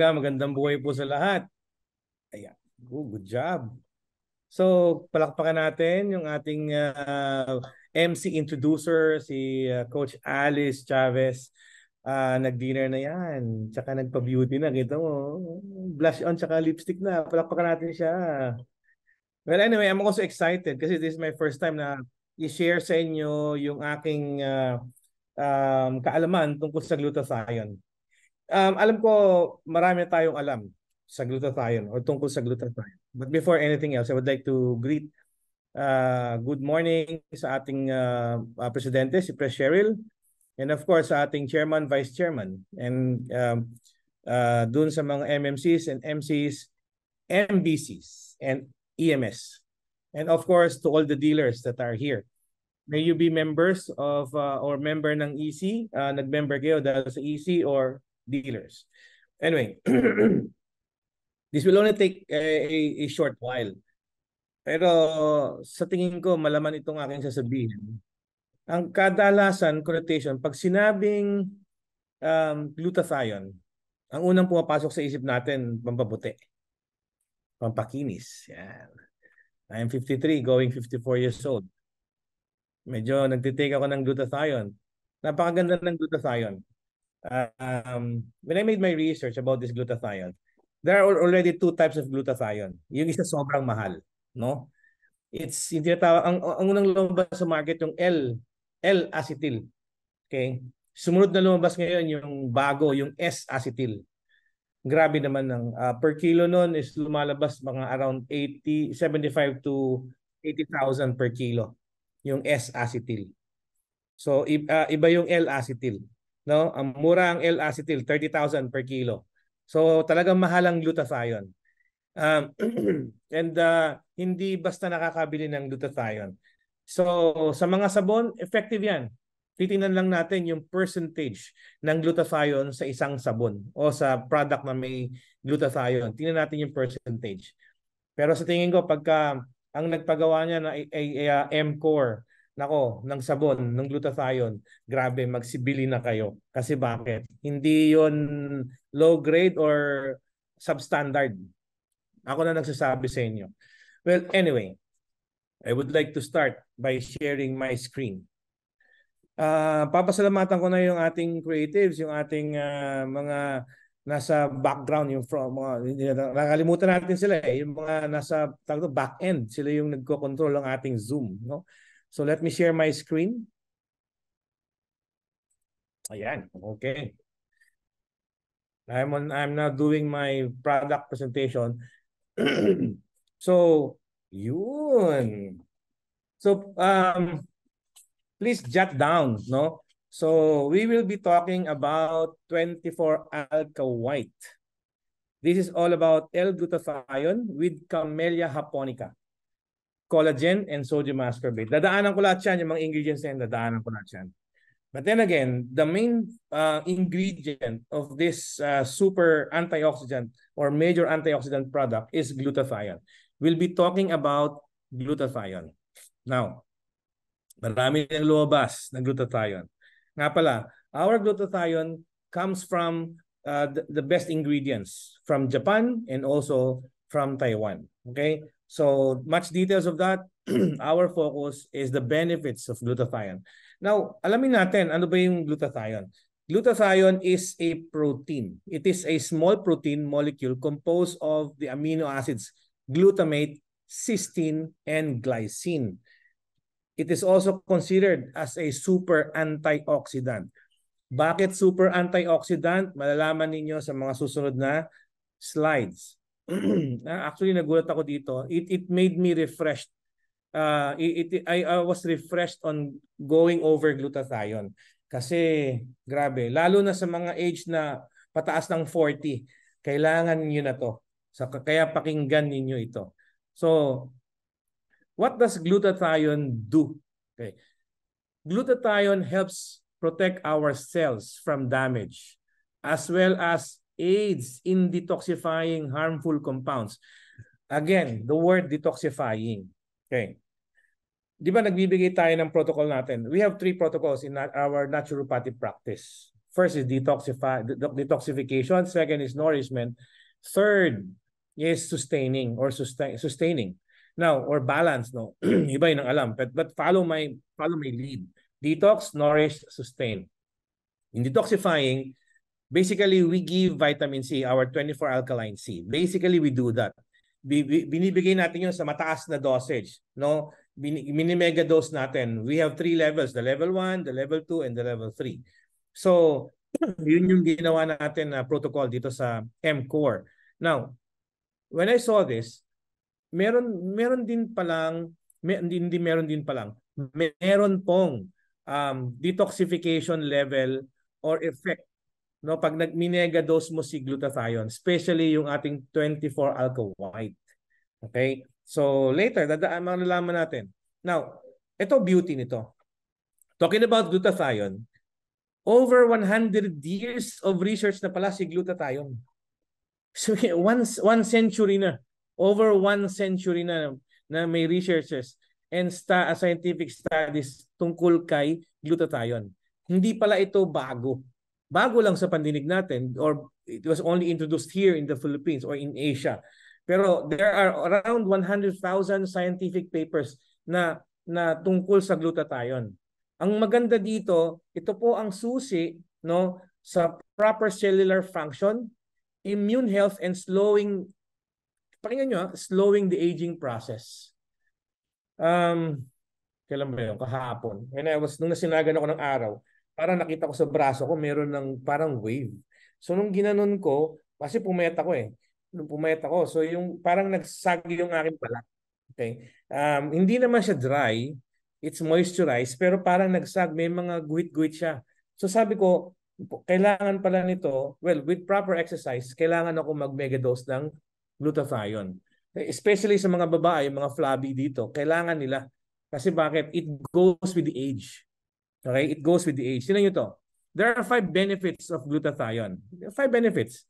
Magandang buhay po sa lahat. Ayan. Oh, good job. So, palakpakan natin yung ating uh, ah, MC introducer, si uh, Coach Alice Chavez. Uh, nag-dinner na yan. Tsaka nagpa-beauty na. Kita mo. Blush on tsaka lipstick na. Palakpakan natin siya. Well, anyway, I'm also excited kasi this is my first time na i-share sa inyo yung aking uh, um, kaalaman tungkol sa glutathione um, alam ko marami tayong alam sa glutathione o tungkol sa glutathione. But before anything else, I would like to greet uh, good morning sa ating uh, uh, presidente, si Pres Cheryl, and of course sa ating chairman, vice chairman, and um, uh, dun sa mga MMCs and MCs, MBCs, and EMS. And of course, to all the dealers that are here. May you be members of uh, or member ng EC, uh, nag-member kayo dahil sa EC or dealers. Anyway, this will only take a, a, a short while. Pero sa tingin ko, malaman itong aking sasabihin. Ang kadalasan, connotation, pag sinabing um, glutathione, ang unang pumapasok sa isip natin, pampabuti. Pampakinis. Yeah. I'm 53, going 54 years old. Medyo nagtitake ako ng glutathione. Napakaganda ng glutathione um, when I made my research about this glutathione, there are already two types of glutathione. Yung isa sobrang mahal, no? It's yung tinatawag ang ang unang lumabas sa market yung L L-acetyl. Okay? Sumunod na lumabas ngayon yung bago, yung S-acetyl. Grabe naman ng uh, ah, per kilo noon is lumalabas mga around 80 75 to 80,000 per kilo yung S-acetyl. So iba, uh, iba yung L-acetyl. No? Ang mura ang L-acetyl, 30,000 per kilo. So talagang mahal ang glutathione. Um, and uh, hindi basta nakakabili ng glutathione. So sa mga sabon, effective yan. Titingnan lang natin yung percentage ng glutathione sa isang sabon o sa product na may glutathione. Tingnan natin yung percentage. Pero sa tingin ko, pagka ang nagpagawa niya na ay, ay, ay uh, M-Core nako, ng sabon, ng glutathione, grabe, magsibili na kayo. Kasi bakit? Hindi yon low grade or substandard. Ako na nagsasabi sa inyo. Well, anyway, I would like to start by sharing my screen. Uh, papasalamatan ko na yung ating creatives, yung ating uh, mga nasa background yung from mga nakalimutan natin sila eh yung mga nasa back end sila yung nagko-control ng ating Zoom no So let me share my screen. Ayan, okay. I'm on I'm now doing my product presentation. so, yun. So, um please jot down, no? So, we will be talking about 24 alka white. This is all about L-glutathione with Camellia japonica collagen, and sodium ascorbate. Dadaanan ko lahat yan, yung mga ingredients na yan, dadaanan ko lahat yan. But then again, the main uh, ingredient of this uh, super antioxidant or major antioxidant product is glutathione. We'll be talking about glutathione. Now, marami nang lumabas ng glutathione. Nga pala, our glutathione comes from uh, the, the best ingredients from Japan and also from Taiwan. Okay? So much details of that. Our focus is the benefits of glutathione. Now, alamin natin ano ba yung glutathione. Glutathione is a protein. It is a small protein molecule composed of the amino acids glutamate, cysteine, and glycine. It is also considered as a super antioxidant. Bakit super antioxidant? Malalaman ninyo sa mga susunod na slides. Ah, actually nagulat ako dito. It it made me refreshed. Uh, it, it I, I was refreshed on going over glutathione kasi grabe lalo na sa mga age na pataas ng 40 kailangan niyo na to sa so, kaya pakinggan ninyo ito so what does glutathione do okay glutathione helps protect our cells from damage as well as aids in detoxifying harmful compounds. Again, the word detoxifying. Okay. Di ba nagbibigay tayo ng protocol natin? We have three protocols in our naturopathy practice. First is detoxify, detoxification. Second is nourishment. Third is sustaining or sustain, sustaining. Now, or balance, no? Iba yun ang alam. But, but follow my follow my lead. Detox, nourish, sustain. In detoxifying, Basically, we give vitamin C, our 24 alkaline C. Basically, we do that. Binibigay natin yun sa mataas na dosage. No? Mini-mega dose natin. We have three levels, the level 1, the level 2, and the level 3. So, yun yung ginawa natin na protocol dito sa M-Core. Now, when I saw this, meron meron din palang may, hindi, hindi meron din palang meron pong um, detoxification level or effect no pag nagminega dose mo si glutathione especially yung ating 24 alka white okay so later dadaan malalaman natin now ito beauty nito talking about glutathione over 100 years of research na pala si glutathione so once one century na over one century na na may researchers and sta- scientific studies tungkol kay glutathione hindi pala ito bago bago lang sa pandinig natin or it was only introduced here in the Philippines or in Asia. Pero there are around 100,000 scientific papers na na tungkol sa glutathione. Ang maganda dito, ito po ang susi no sa proper cellular function, immune health and slowing pakinggan nyo, ah, slowing the aging process. Um, kailan ba yun? Kahapon. When I was, nung nasinagan ako ng araw, parang nakita ko sa braso ko, meron ng parang wave. So nung ginanon ko, kasi pumayat ako eh. Nung pumayat ako, so yung parang nagsagi yung aking balat. Okay. Um, hindi naman siya dry, it's moisturized, pero parang nagsag, may mga guhit-guhit siya. So sabi ko, kailangan pala nito, well, with proper exercise, kailangan ako mag-megadose ng glutathione. Eh, especially sa mga babae, mga flabby dito, kailangan nila. Kasi bakit? It goes with the age. Okay? It goes with the age. Tingnan niyo to. There are five benefits of glutathione. Five benefits.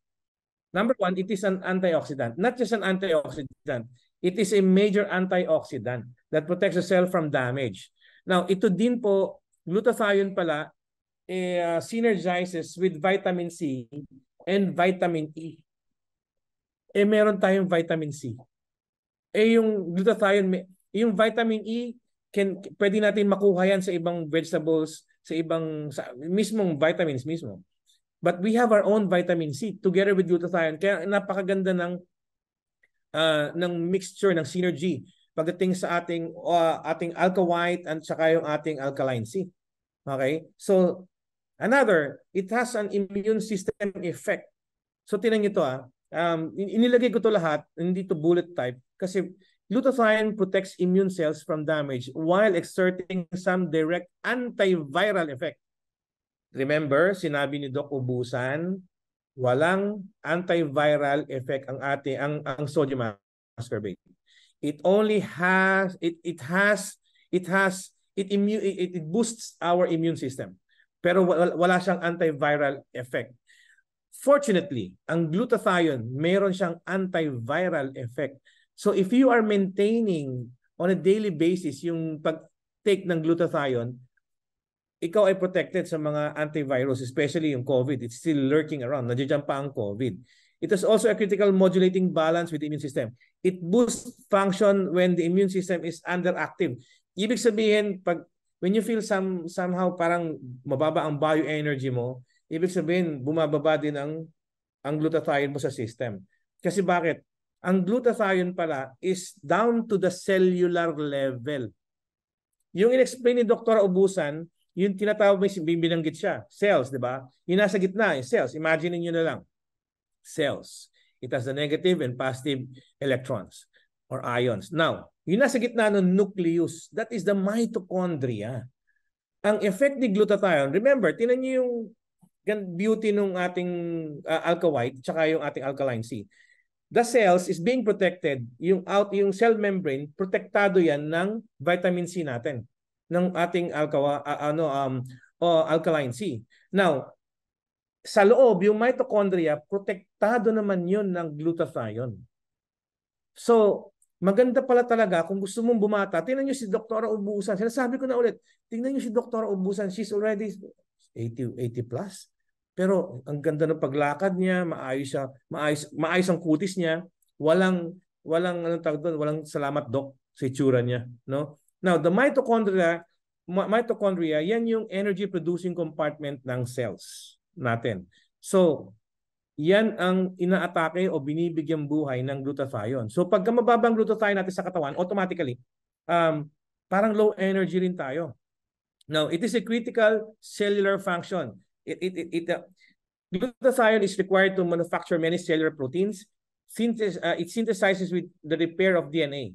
Number one, it is an antioxidant. Not just an antioxidant. It is a major antioxidant that protects the cell from damage. Now, ito din po, glutathione pala, eh, uh, synergizes with vitamin C and vitamin E. Eh, meron tayong vitamin C. Eh, yung glutathione, yung vitamin E, can pwede natin makuha yan sa ibang vegetables, sa ibang sa mismong vitamins mismo. But we have our own vitamin C together with glutathione. Kaya napakaganda ng uh, ng mixture ng synergy pagdating sa ating uh, ating alka-white at saka yung ating alkaline C. Okay? So another, it has an immune system effect. So tinan niyo to ah. Um, inilagay ko to lahat, hindi to bullet type kasi Glutathione protects immune cells from damage while exerting some direct antiviral effect. Remember, sinabi ni Doc Ubusan, walang antiviral effect ang ating ang, ang sodium ascorbate. It only has it it has it has it immune it, it boosts our immune system. Pero wala, siyang antiviral effect. Fortunately, ang glutathione, mayroon siyang antiviral effect So if you are maintaining on a daily basis yung pag-take ng glutathione, ikaw ay protected sa mga antivirus, especially yung COVID. It's still lurking around. Nandiyan pa ang COVID. It is also a critical modulating balance with the immune system. It boosts function when the immune system is underactive. Ibig sabihin, pag when you feel some, somehow parang mababa ang bioenergy mo, ibig sabihin bumababa din ang ang glutathione mo sa system. Kasi bakit? Ang glutathione pala is down to the cellular level. Yung inexplain ni Dr. Ubusan, yung tinatawag may binanggit siya, cells, di ba? Yung nasa gitna, yung cells. Imagine niyo na lang, cells. It has the negative and positive electrons or ions. Now, yung nasa gitna ng nucleus, that is the mitochondria. Ang effect ni glutathione, remember, tinan niyo yung beauty ng ating uh, ah, alka tsaka yung ating alkaline C the cells is being protected. Yung out yung cell membrane, protektado yan ng vitamin C natin, ng ating alkawa, uh, ano um uh, alkaline C. Now, sa loob, yung mitochondria, protektado naman yun ng glutathione. So, maganda pala talaga kung gusto mong bumata. Tingnan niyo si Dr. Ubusan. Sinasabi ko na ulit, tingnan niyo si Dr. Ubusan. She's already 80, 80 plus. Pero ang ganda ng paglakad niya, maayos siya, maayos, maayos ang kutis niya. Walang walang anong tawag doon, walang salamat doc sa itsura niya, no? Now, the mitochondria, mitochondria, yan yung energy producing compartment ng cells natin. So, yan ang inaatake o binibigyang buhay ng glutathione. So, pagka mababang glutathione natin sa katawan, automatically, um, parang low energy rin tayo. Now, it is a critical cellular function. it, it, it, it uh, glutathione is required to manufacture many cellular proteins. Synthes uh, it synthesizes with the repair of DNA.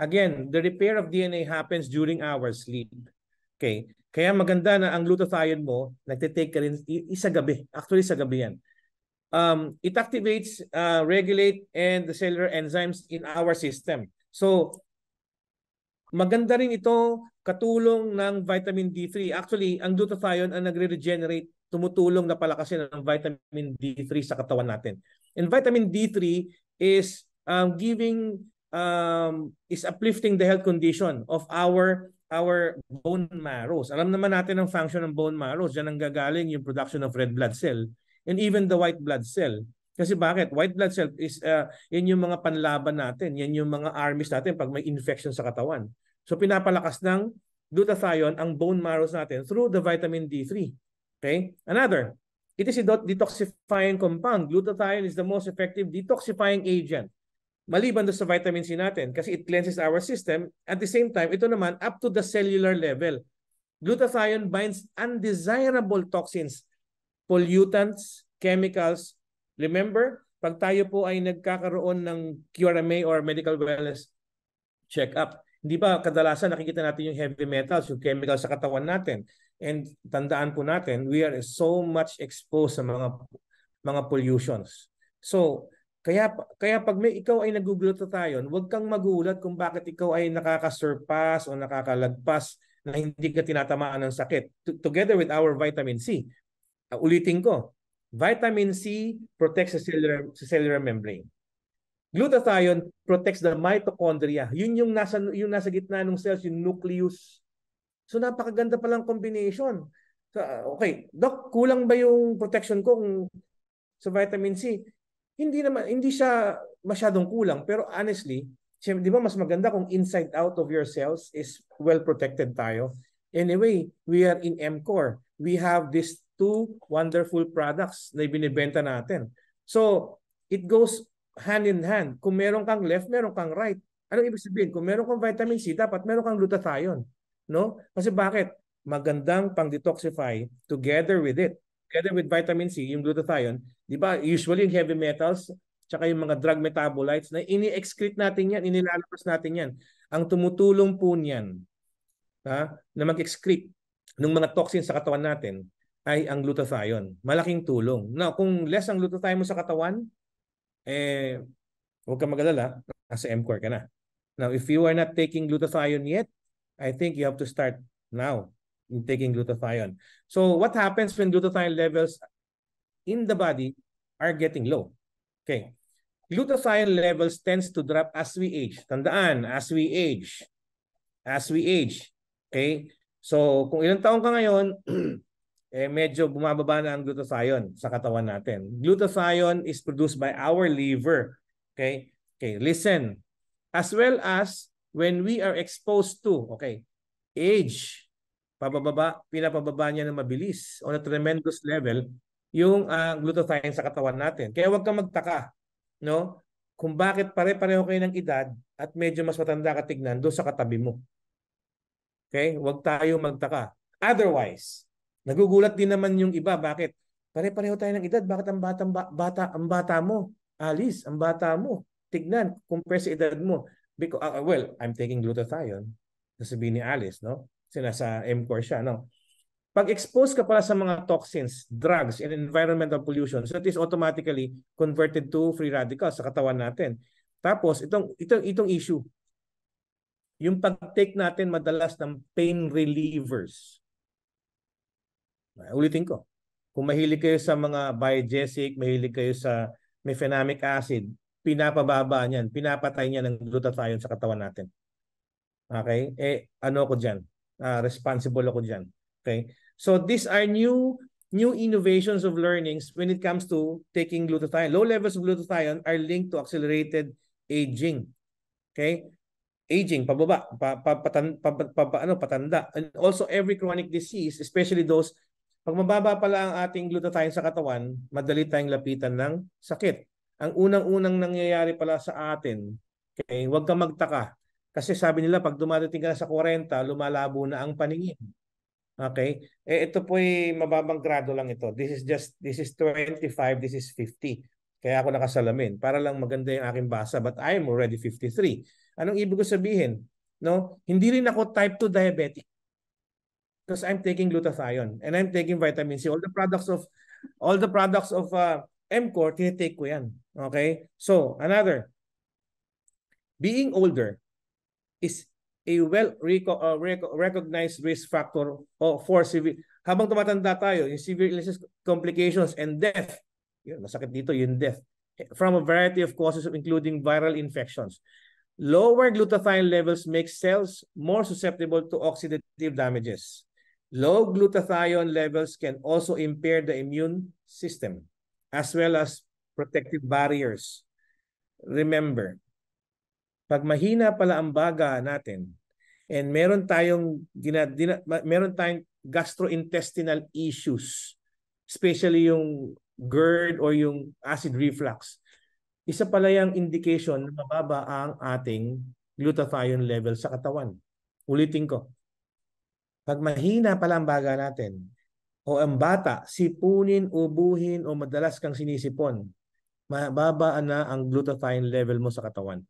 Again, the repair of DNA happens during our sleep. Okay. Kaya maganda na ang glutathione mo, nagte-take ka rin isa gabi. Actually, sa gabi yan. Um, it activates, uh, regulate, and the cellular enzymes in our system. So, maganda rin ito katulong ng vitamin D3. Actually, ang glutathione ang nagre-regenerate, tumutulong na palakasin ng vitamin D3 sa katawan natin. And vitamin D3 is um, giving um, is uplifting the health condition of our our bone marrows. Alam naman natin ang function ng bone marrows, Diyan ang gagaling yung production of red blood cell and even the white blood cell. Kasi bakit? White blood cell is uh, yan yung mga panlaban natin. Yan yung mga armies natin pag may infection sa katawan. So pinapalakas ng glutathione ang bone marrow natin through the vitamin D3. Okay? Another, it is a detoxifying compound. Glutathione is the most effective detoxifying agent. Maliban do sa vitamin C natin kasi it cleanses our system. At the same time, ito naman up to the cellular level. Glutathione binds undesirable toxins, pollutants, chemicals. Remember, pag tayo po ay nagkakaroon ng QRMA or medical wellness check-up, hindi ba kadalasan nakikita natin yung heavy metals, yung chemical sa katawan natin. And tandaan po natin, we are so much exposed sa mga mga pollutions. So, kaya kaya pag may ikaw ay tayo, huwag kang magulat kung bakit ikaw ay nakaka-surpass o nakakalagpas na hindi ka tinatamaan ng sakit. T- together with our vitamin C. Uh, ulitin ko, vitamin C protects the cellular, cellular membrane. Glutathione protects the mitochondria. Yun yung nasa, yung nasa gitna ng cells, yung nucleus. So napakaganda palang combination. So, ah, okay, Doc, kulang ba yung protection ko kung sa vitamin C? Hindi naman, hindi siya masyadong kulang. Pero honestly, di ba mas maganda kung inside out of your cells is well protected tayo? Anyway, we are in MCore. We have these two wonderful products na ibinibenta natin. So, it goes hand in hand. Kung meron kang left, meron kang right. Ano ibig sabihin? Kung meron kang vitamin C, dapat meron kang glutathione. No? Kasi bakit? Magandang pang-detoxify together with it. Together with vitamin C, yung glutathione, di ba usually yung heavy metals, tsaka yung mga drug metabolites, na ini-excrete natin yan, inilalabas natin yan. Ang tumutulong po niyan ha, na mag-excrete ng mga toxins sa katawan natin ay ang glutathione. Malaking tulong. Now, kung less ang glutathione mo sa katawan, eh, huwag kang mag-alala, nasa MCOR ka na. Now, if you are not taking glutathione yet, I think you have to start now in taking glutathione. So what happens when glutathione levels in the body are getting low? Okay. Glutathione levels tends to drop as we age. Tandaan, as we age. As we age. Okay? So kung ilang taon ka ngayon, eh medyo bumababa na ang glutathione sa katawan natin. Glutathione is produced by our liver. Okay? Okay, listen. As well as when we are exposed to, okay, age, pabababa, pinapababa niya ng mabilis on a tremendous level yung uh, glutathione sa katawan natin. Kaya huwag kang magtaka, no? Kung bakit pare-pareho kayo ng edad at medyo mas matanda ka tignan doon sa katabi mo. Okay? Huwag tayo magtaka. Otherwise, Nagugulat din naman yung iba. Bakit? Pare-pareho tayo ng edad. Bakit ang bata, bata, ang bata mo? Alice, ang bata mo. Tignan, compare sa edad mo. Because, uh, well, I'm taking glutathione. Nasabihin ni Alice, no? Kasi nasa MCOR siya, no? Pag-expose ka pala sa mga toxins, drugs, and environmental pollution, so it is automatically converted to free radicals sa katawan natin. Tapos, itong, itong, itong issue, yung pag-take natin madalas ng pain relievers. Ulitin ko. Kung mahilig kayo sa mga biogesic, mahilig kayo sa mefenamic acid, pinapababa niyan, pinapatay niya ng glutathione sa katawan natin. Okay? Eh, ano ko dyan? Uh, responsible ako dyan. Okay? So these are new new innovations of learnings when it comes to taking glutathione. Low levels of glutathione are linked to accelerated aging. Okay? Aging, pababa, pa, pa, patan, pa, pa, pa, ano, patanda. And also every chronic disease, especially those pag mababa pala ang ating glutathione sa katawan, madali tayong lapitan ng sakit. Ang unang-unang nangyayari pala sa atin, okay, huwag kang magtaka. Kasi sabi nila, pag dumadating ka na sa 40, lumalabo na ang paningin. Okay? Eh, ito po'y mababang grado lang ito. This is just, this is 25, this is 50. Kaya ako nakasalamin para lang maganda yung aking basa but I'm already 53. Anong ibig ko sabihin? No, hindi rin ako type 2 diabetic. because I'm taking glutathione and I'm taking vitamin C. All the products of all the products of uh, MCOR, tinitake ko yan. Okay? So, another. Being older is a well reco uh, reco recognized risk factor for severe. Habang tumatanda tayo, yung severe illnesses, complications, and death. Yun, masakit dito yung death. From a variety of causes including viral infections. Lower glutathione levels make cells more susceptible to oxidative damages. Low glutathione levels can also impair the immune system as well as protective barriers. Remember, pag mahina pala ang baga natin and meron tayong dina, dina, meron tayong gastrointestinal issues, especially yung GERD or yung acid reflux. Isa pala yung indication na mababa ang ating glutathione level sa katawan. Ulitin ko, pag mahina pala ang baga natin, o ang bata, sipunin, ubuhin, o madalas kang sinisipon, mababa na ang glutathione level mo sa katawan.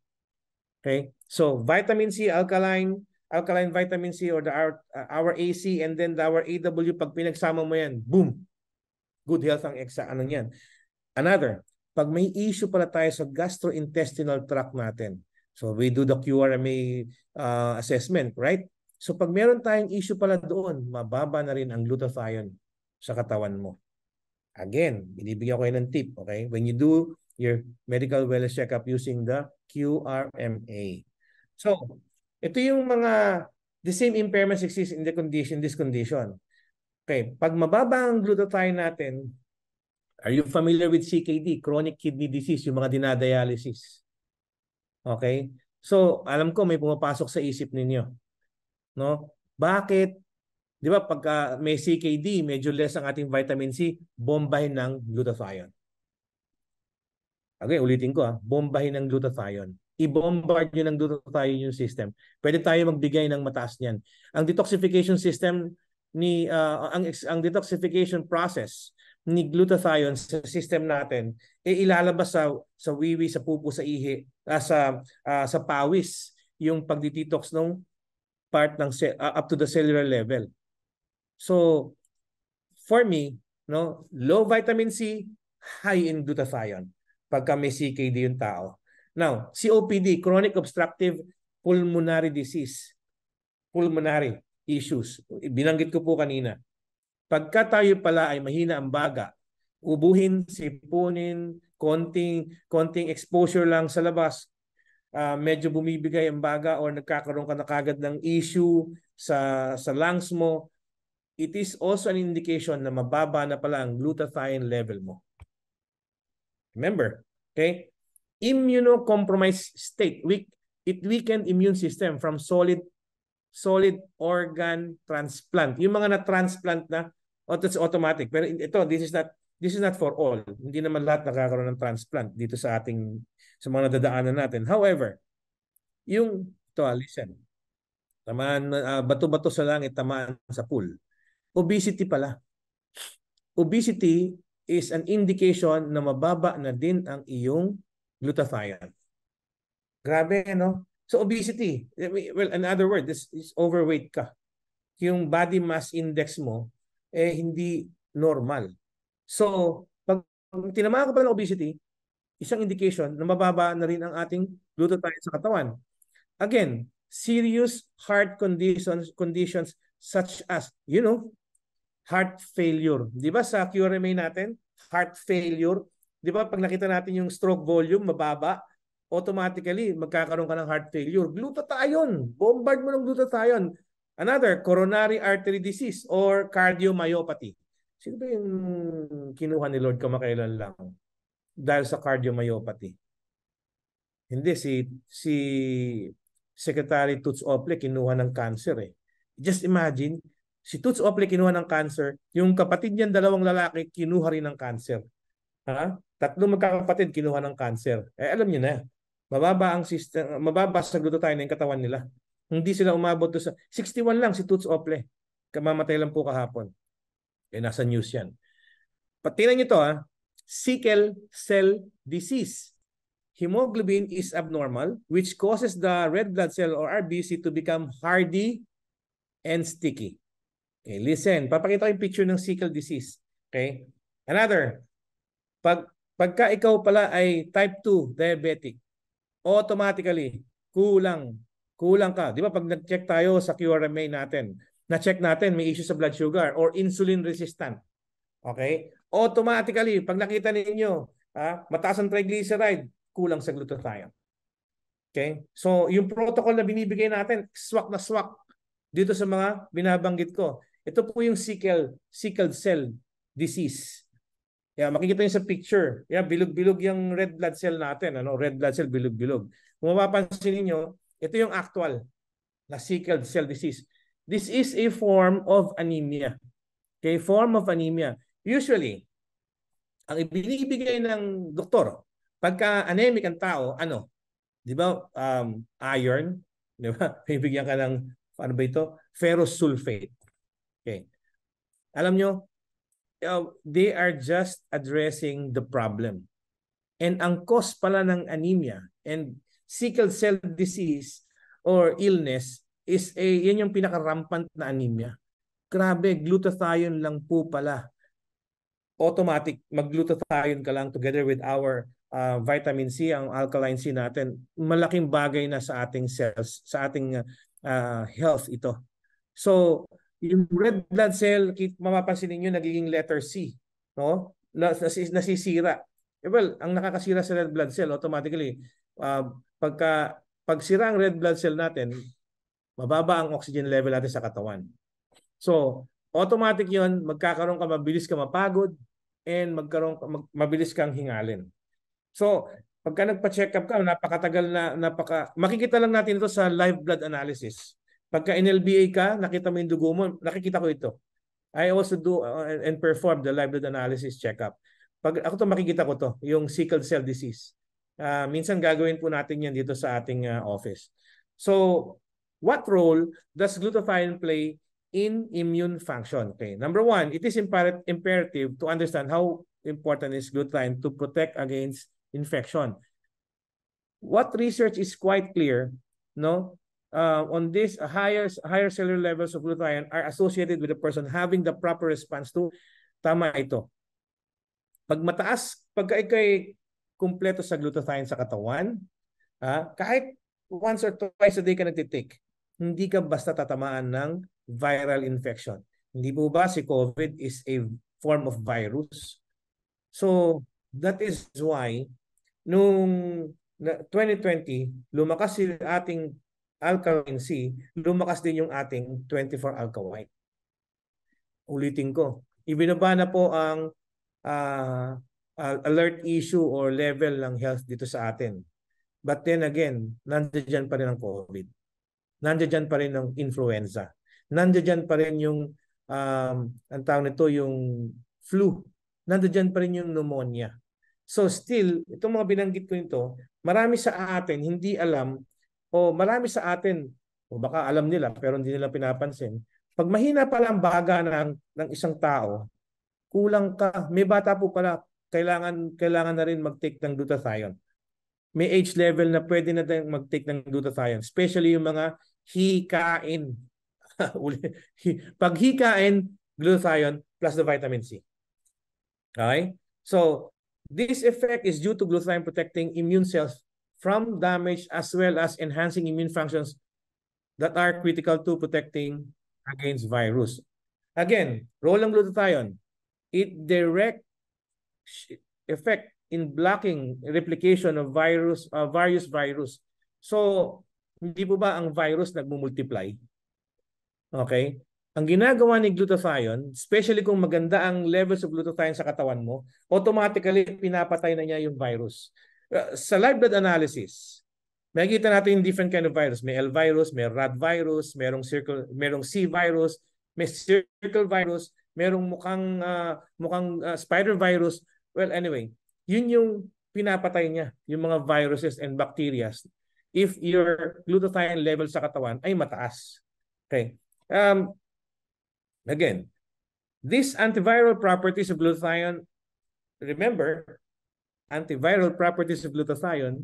Okay? So, vitamin C, alkaline, alkaline vitamin C or the our, uh, our AC and then the our AW pag pinagsama mo yan, boom. Good health ang exa ano yan. Another, pag may issue pala tayo sa gastrointestinal tract natin. So we do the QRMA uh, assessment, right? So pag meron tayong issue pala doon, mababa na rin ang glutathione sa katawan mo. Again, binibigyan ko kayo ng tip, okay? When you do your medical wellness checkup using the QRMA. So, ito yung mga the same impairments exist in the condition this condition. Okay, pag mababa ang glutathione natin, are you familiar with CKD, chronic kidney disease, yung mga dinadialysis? Okay? So, alam ko may pumapasok sa isip ninyo. No? Bakit? 'Di ba pagka may CKD, medyo less ang ating vitamin C, bombahin ng glutathione. Okay, ulitin ko ha. Ah, bombahin ng glutathione. I-bombard nyo ng glutathione yung system. Pwede tayo magbigay ng mataas niyan. Ang detoxification system ni uh, ang ang detoxification process ni glutathione sa system natin eh ilalabas sa sa wiwi, sa pupo, sa ihi, uh, sa uh, sa pawis yung pagdi-detox ng part ng uh, up to the cellular level. So for me, no, low vitamin C, high in glutathione pagka may CKD yung tao. Now, COPD, chronic obstructive pulmonary disease. Pulmonary issues. Binanggit ko po kanina. Pagka tayo pala ay mahina ang baga, ubuhin, sipunin, konting konting exposure lang sa labas, uh, medyo bumibigay ang baga or nagkakaroon ka na kagad ng issue sa, sa lungs mo, it is also an indication na mababa na pala ang glutathione level mo. Remember, okay? Immunocompromised state, weak, it weakened immune system from solid solid organ transplant. Yung mga na-transplant na, it's oh, automatic. Pero ito, this is not this is not for all. Hindi naman lahat nakakaroon ng transplant dito sa ating sa mga nadadaanan natin. However, yung, to listen, tamaan, uh, bato-bato sa langit, tamaan sa pool. Obesity pala. Obesity is an indication na mababa na din ang iyong glutathione. Grabe, no? So obesity, well, another word, this is overweight ka. Yung body mass index mo, eh hindi normal. So, pag tinamaan ka pa ng obesity, isang indication na mababa na rin ang ating glutathione sa katawan. Again, serious heart conditions conditions such as, you know, heart failure. Di ba sa QRMA natin, heart failure, di ba pag nakita natin yung stroke volume mababa, automatically magkakaroon ka ng heart failure. Glutathione, bombard mo ng glutathione. Another, coronary artery disease or cardiomyopathy. Sino ba yung kinuha ni Lord kamakailan lang? dahil sa cardiomyopathy. Hindi, si, si Secretary Toots Ople kinuha ng cancer eh. Just imagine, si Toots Ople kinuha ng cancer, yung kapatid niyan dalawang lalaki kinuha rin ng cancer. Ha? Tatlo magkakapatid kinuha ng cancer. Eh alam niyo na, mababa ang system, mababa sa glutathione ng katawan nila. Hindi sila umabot sa 61 lang si Toots Ople. Kamamatay lang po kahapon. Eh nasa news 'yan. Patinan niyo to ha sickle cell disease. Hemoglobin is abnormal, which causes the red blood cell or RBC to become hardy and sticky. Okay, listen, papakita ko yung picture ng sickle disease. Okay? Another, pag, pagka ikaw pala ay type 2 diabetic, automatically, kulang, kulang ka. Di ba pag nag-check tayo sa QRMA natin, na-check natin may issue sa blood sugar or insulin resistant. Okay? automatically, pag nakita ninyo, ha, mataas ang triglyceride, kulang sa glutathione. Okay? So, yung protocol na binibigay natin, swak na swak dito sa mga binabanggit ko. Ito po yung sickle, sickle cell disease. Yeah, makikita niyo sa picture. Yeah, bilog-bilog yung red blood cell natin, ano? Red blood cell bilog-bilog. Kung mapapansin niyo, ito yung actual na sickle cell disease. This is a form of anemia. Okay, form of anemia. Usually, ang ibinibigay ng doktor, pagka anemic ang tao, ano? Di ba? Um, iron. Di ba? Bibigyan ka ng, ano ba ito? Ferrous sulfate. Okay. Alam nyo, uh, they are just addressing the problem. And ang cause pala ng anemia and sickle cell disease or illness is a, yan yung pinakarampant na anemia. Grabe, glutathione lang po pala automatic maglutathione ka lang together with our uh, vitamin C, ang alkaline C natin, malaking bagay na sa ating cells, sa ating uh, health ito. So, yung red blood cell, mapapansin niyo nagiging letter C, no? Nas- nasisira. Eh well, ang nakakasira sa red blood cell automatically uh, pagka pagsira ang red blood cell natin, mababa ang oxygen level natin sa katawan. So, automatic 'yon, magkakaroon ka mabilis ka mapagod, and magkaroon mag, mabilis kang hingalin. So, pagka nagpa-check up ka, napakatagal na napaka makikita lang natin ito sa live blood analysis. Pagka NLBA ka, nakita mo yung dugo mo, nakikita ko ito. I also do uh, and, and perform the live blood analysis checkup. Pag ako to makikita ko to, yung sickle cell disease. Uh, minsan gagawin po natin yan dito sa ating uh, office. So, what role does glutathione play in immune function. Okay. Number one, it is imperative to understand how important is glutathione to protect against infection. What research is quite clear, no, uh, on this higher higher cellular levels of glutathione are associated with a person having the proper response to tama ito. Pag mataas, pag ikay kumpleto sa glutathione sa katawan, ah, kahit once or twice a day ka nagtitik, hindi ka basta tatamaan ng viral infection. Hindi po ba si COVID is a form of virus? So that is why nung 2020, lumakas si ating alkaline C, lumakas din yung ating 24 alkaline. Ulitin ko, ibinaba na po ang uh, alert issue or level ng health dito sa atin. But then again, nandiyan pa rin ang COVID. Nandiyan pa rin ang influenza nandiyan pa rin yung um, ang tawag nito yung flu. Nandiyan pa rin yung pneumonia. So still, itong mga binanggit ko nito, marami sa atin hindi alam o marami sa atin o baka alam nila pero hindi nila pinapansin. Pag mahina pa lang baga ng, ng isang tao, kulang ka. May bata po pala, kailangan, kailangan na rin mag-take ng glutathione. May age level na pwede na mag-take ng glutathione. Especially yung mga hikain. paghikain, glutathione plus the vitamin C. Okay? So, this effect is due to glutathione protecting immune cells from damage as well as enhancing immune functions that are critical to protecting against virus. Again, role ng glutathione, it direct effect in blocking replication of virus uh, various virus. So, hindi po ba ang virus nagmumultiply? Okay? Ang ginagawa ni glutathione, especially kung maganda ang levels of glutathione sa katawan mo, automatically pinapatay na niya yung virus. Uh, sa live blood analysis, makikita natin yung different kind of virus. May L virus, may RAD virus, merong, circle, merong C virus, may circle virus, merong mukhang, uh, mukhang uh, spider virus. Well, anyway, yun yung pinapatay niya, yung mga viruses and bacteria if your glutathione level sa katawan ay mataas. Okay. Um, again, these antiviral properties of glutathione, remember, antiviral properties of glutathione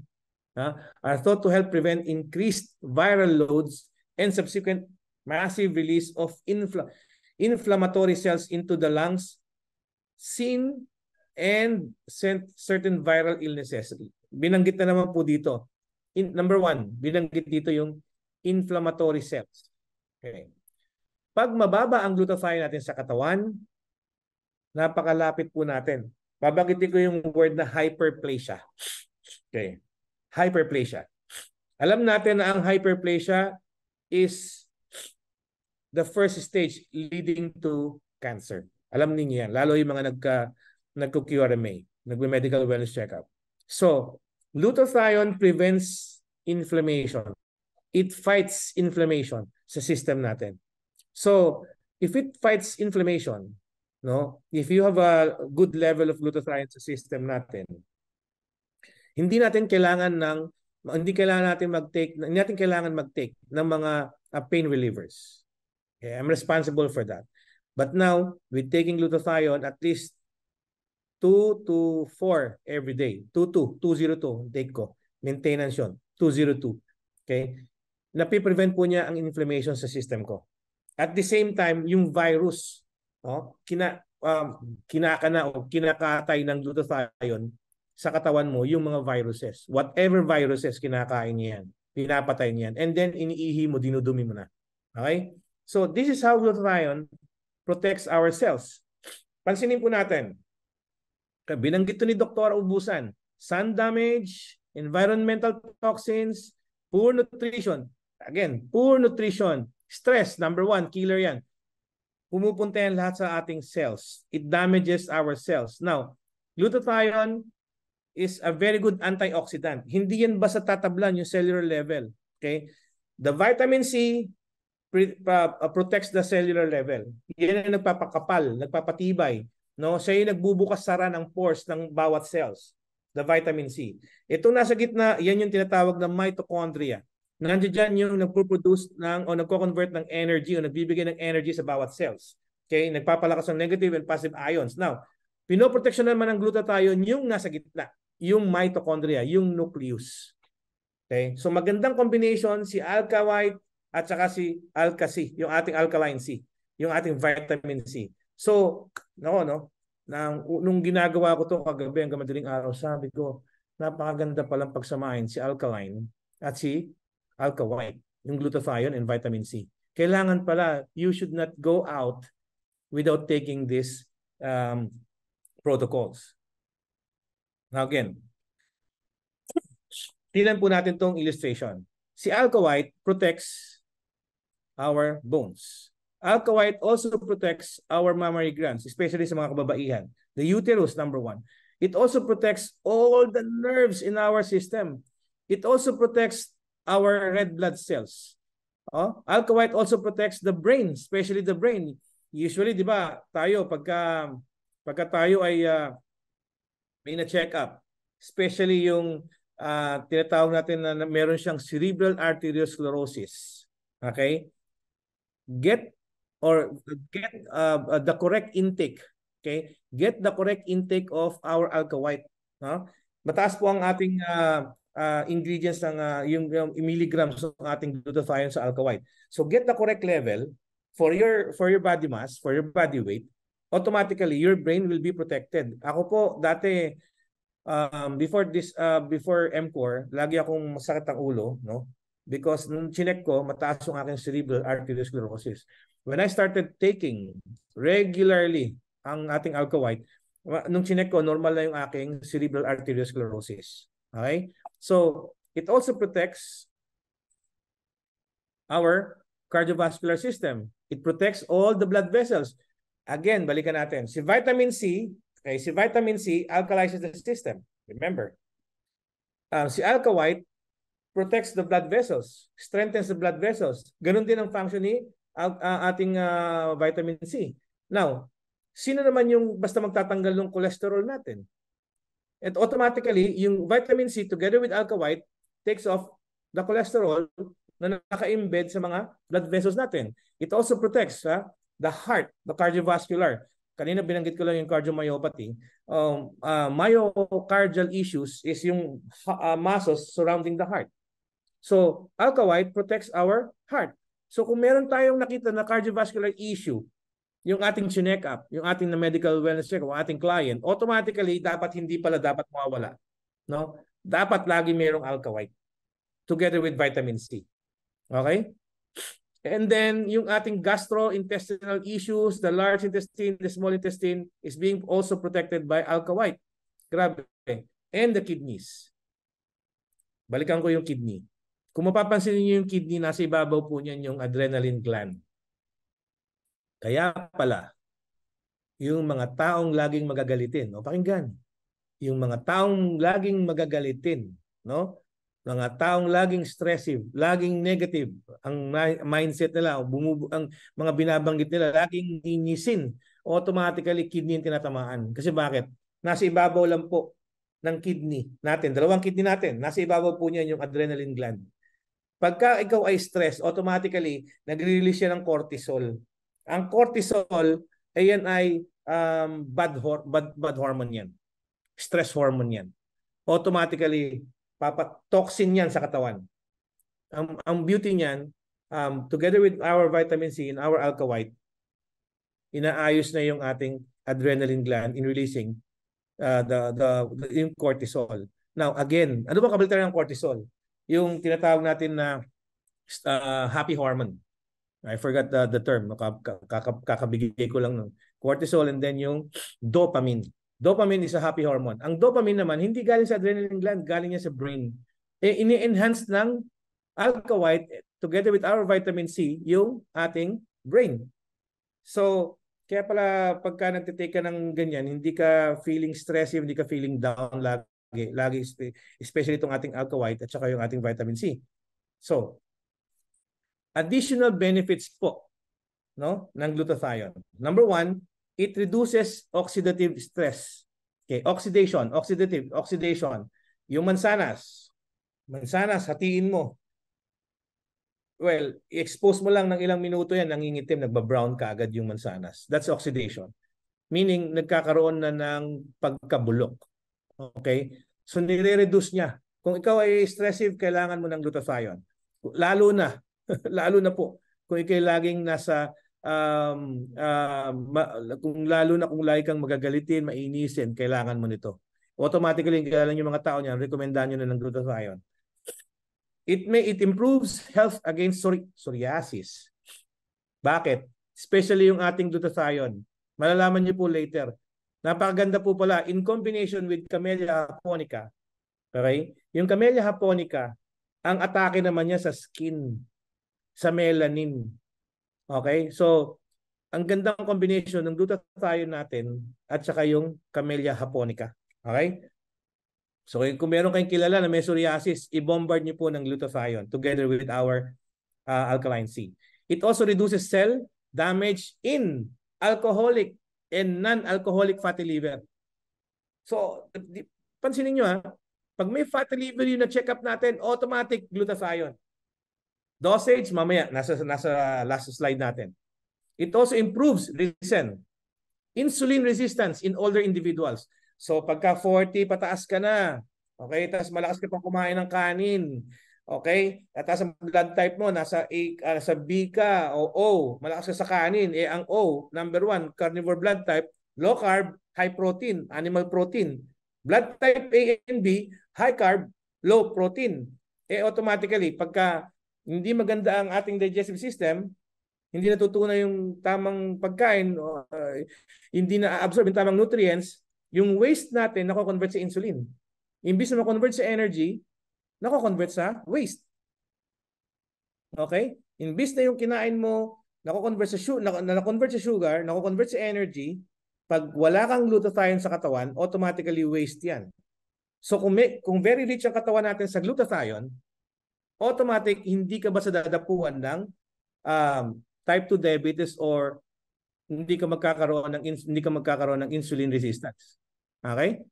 uh, are thought to help prevent increased viral loads and subsequent massive release of infl inflammatory cells into the lungs seen and sent certain viral illnesses. Binanggit na naman po dito. In, number one, binanggit dito yung inflammatory cells. Okay. Pag mababa ang glutathione natin sa katawan, napakalapit po natin. Babanggitin ko yung word na hyperplasia. Okay. Hyperplasia. Alam natin na ang hyperplasia is the first stage leading to cancer. Alam niyo yan. Lalo yung mga nagka, nagko-QRMA, nagme-medical wellness checkup. So, glutathione prevents inflammation. It fights inflammation sa system natin. So if it fights inflammation, no? If you have a good level of glutathione sa system natin, hindi natin kailangan ng hindi kailangan natin mag-take, hindi natin kailangan mag-take ng mga uh, pain relievers. Okay, I'm responsible for that. But now, with taking glutathione, at least 2 to 4 every day. 2 to 202 take ko. Maintenance yun. 202. Okay? Napiprevent po niya ang inflammation sa system ko. At the same time, yung virus, no? kina, um, kinakana o kinakatay ng glutathione sa katawan mo yung mga viruses. Whatever viruses, kinakain niya yan. Pinapatay niya yan. And then, iniihi mo, dinudumi mo na. Okay? So, this is how glutathione protects our cells. Pansinin po natin. Binanggit to ni Dr. Ubusan. Sun damage, environmental toxins, poor nutrition. Again, poor nutrition Stress, number one, killer yan. Pumupunta yan lahat sa ating cells. It damages our cells. Now, glutathione is a very good antioxidant. Hindi yan basta tatablan yung cellular level. Okay? The vitamin C pre- uh, protects the cellular level. Yan ang nagpapakapal, nagpapatibay. No? Siya yung nagbubukas sara ng pores ng bawat cells, the vitamin C. Ito nasa gitna, yan yung tinatawag na mitochondria. Nandiyan yung nagpo-produce ng o nagko-convert ng energy o nagbibigay ng energy sa bawat cells. Okay? Nagpapalakas ng negative and positive ions. Now, pinoproteksyon naman ng glutathione yung nasa gitna, yung mitochondria, yung nucleus. Okay? So magandang combination si alka white at saka si alka C, yung ating alkaline C, yung ating vitamin C. So, no, no, nang, nung ginagawa ko to kagabi ang madaling araw, sabi ko, napakaganda palang pagsamahin si alkaline at si alkaline, yung hmm. glutathione and vitamin C. Kailangan pala, you should not go out without taking these um, protocols. Now again, tignan po natin tong illustration. Si Alka protects our bones. Alka also protects our mammary glands, especially sa mga kababaihan. The uterus, number one. It also protects all the nerves in our system. It also protects our red blood cells. Oh, alkawite also protects the brain, especially the brain. Usually, 'di ba, tayo pagka pagka tayo ay uh, may na-check up, especially yung uh, tinatawag natin na meron siyang cerebral arteriosclerosis. Okay? Get or get uh, the correct intake. Okay? Get the correct intake of our alkawite. white, no? Mataas po ang ating uh, uh, ingredients ng uh, yung, yung milligrams ng ating glutathione sa alkaline. So get the correct level for your for your body mass, for your body weight, automatically your brain will be protected. Ako po dati um, before this uh, before MCOR, lagi akong masakit ang ulo, no? Because nung chinek ko, mataas yung aking cerebral arteriosclerosis. When I started taking regularly ang ating alka nung chinek ko, normal na yung aking cerebral arteriosclerosis. Okay? So it also protects our cardiovascular system. It protects all the blood vessels. Again, balikan natin. Si vitamin C, okay, si vitamin C alkalizes the system. Remember. Uh, si alkaline protects the blood vessels, strengthens the blood vessels. Ganun din ang function ni uh, ating uh, vitamin C. Now, sino naman yung basta magtatanggal ng cholesterol natin? And automatically, yung vitamin C together with alka takes off the cholesterol na naka-embed sa mga blood vessels natin. It also protects ha, the heart, the cardiovascular. Kanina binanggit ko lang yung cardiomyopathy. Um, uh, myocardial issues is yung uh, muscles surrounding the heart. So, alka protects our heart. So, kung meron tayong nakita na cardiovascular issue yung ating check up, yung ating na medical wellness check, o ating client, automatically dapat hindi pala dapat mawala. No? Dapat lagi mayroong alkaline together with vitamin C. Okay? And then yung ating gastrointestinal issues, the large intestine, the small intestine is being also protected by alka-white. Grabe. And the kidneys. Balikan ko yung kidney. Kung mapapansin niyo yung kidney, nasa ibabaw po niyan yung adrenaline gland. Kaya pala, yung mga taong laging magagalitin, no? pakinggan, yung mga taong laging magagalitin, no? mga taong laging stressive, laging negative, ang mindset nila, bumubu- ang mga binabanggit nila, laging inisin, automatically kidney yung tinatamaan. Kasi bakit? Nasa ibabaw lang po ng kidney natin, dalawang kidney natin, nasa ibabaw po niya yung adrenaline gland. Pagka ikaw ay stress, automatically, nagre-release siya ng cortisol. Ang cortisol, ayan ay um, bad, hor- bad, bad hormone yan. Stress hormone yan. Automatically, papatoxin yan sa katawan. Ang, ang beauty niyan, um, together with our vitamin C and our alkaline, inaayos na yung ating adrenaline gland in releasing uh, the, the, the cortisol. Now again, ano ba kabaligtaran ng cortisol? Yung tinatawag natin na uh, happy hormone. I forgot the, the term. Kakabigay ko lang nun. Cortisol and then yung dopamine. Dopamine is a happy hormone. Ang dopamine naman, hindi galing sa adrenaline gland, galing niya sa brain. E, ini-enhance ng alka together with our vitamin C yung ating brain. So, kaya pala pagka nagtitake ka ng ganyan, hindi ka feeling stress, hindi ka feeling down lagi. Lagi, especially itong ating alka at saka yung ating vitamin C. So, additional benefits po no ng glutathione. Number one, it reduces oxidative stress. Okay, oxidation, oxidative, oxidation. Yung mansanas, mansanas, hatiin mo. Well, expose mo lang ng ilang minuto yan, nangingitim, nagbabrown ka agad yung mansanas. That's oxidation. Meaning, nagkakaroon na ng pagkabulok. Okay? So, nire-reduce niya. Kung ikaw ay stressive, kailangan mo ng glutathione. Lalo na lalo na po kung ikay laging nasa um, uh, ma, kung lalo na kung lagi kang magagalitin, mainisin, kailangan mo nito. Automatically, kailangan yung mga tao niyan, rekomendahan nyo na ng glutathione. It may it improves health against psoriasis. Bakit? Especially yung ating glutathione. Malalaman niyo po later. Napakaganda po pala in combination with Camellia japonica. Okay? Yung Camellia japonica, ang atake naman niya sa skin sa melanin. Okay? So, ang gandang combination ng glutathione natin at saka yung Camellia japonica. Okay? So kung meron kayong kilala na may psoriasis, i-bombard niyo po ng glutathione together with our uh, alkaline C. It also reduces cell damage in alcoholic and non-alcoholic fatty liver. So, pansinin nyo ha, ah. pag may fatty liver yung na-check up natin, automatic glutathione. Dosage, mamaya, nasa, nasa last slide natin. It also improves, listen, insulin resistance in older individuals. So pagka 40, pataas ka na. Okay, tapos malakas ka pa kumain ng kanin. Okay? At sa blood type mo, nasa, A, uh, sa B ka o O, malakas ka sa kanin. Eh, ang O, number one, carnivore blood type, low carb, high protein, animal protein. Blood type A and B, high carb, low protein. Eh, automatically, pagka hindi maganda ang ating digestive system, hindi natutunan yung tamang pagkain, o, uh, hindi na-absorb yung tamang nutrients, yung waste natin nako-convert sa insulin. Imbis na ma-convert sa energy, nako-convert sa waste. Okay? Imbis na yung kinain mo, nako-convert sa, su- nako-convert sa sugar, nako-convert sa energy, pag wala kang glutathione sa katawan, automatically waste yan. So kung, may, kung very rich ang katawan natin sa glutathione, automatic hindi ka ba sa dadapuan ng um, type 2 diabetes or hindi ka magkakaroon ng hindi ka magkakaroon ng insulin resistance. Okay?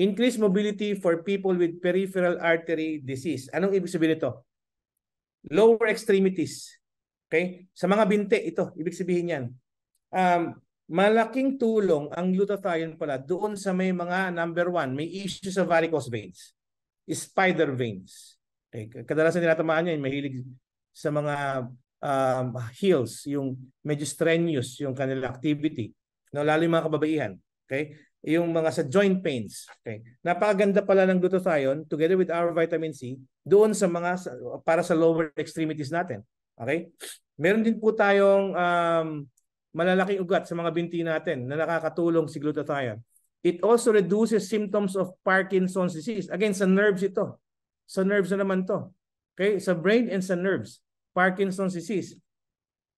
Increased mobility for people with peripheral artery disease. Anong ibig sabihin nito? Lower extremities. Okay? Sa mga binte ito, ibig sabihin 'yan. Um, malaking tulong ang glutathione pala doon sa may mga number one, may issue sa varicose veins, spider veins. Eh, kadalasan tinatamaan niya, eh, mahilig sa mga um, hills, yung medyo strenuous yung kanila activity. No, lalo yung mga kababaihan. Okay? Yung mga sa joint pains. Okay? Napakaganda pala ng glutathione together with our vitamin C doon sa mga para sa lower extremities natin. Okay? Meron din po tayong um, malalaking ugat sa mga binti natin na nakakatulong si glutathione. It also reduces symptoms of Parkinson's disease. Again, sa nerves ito. Sa nerves na naman to. Okay? Sa brain and sa nerves. Parkinson's disease.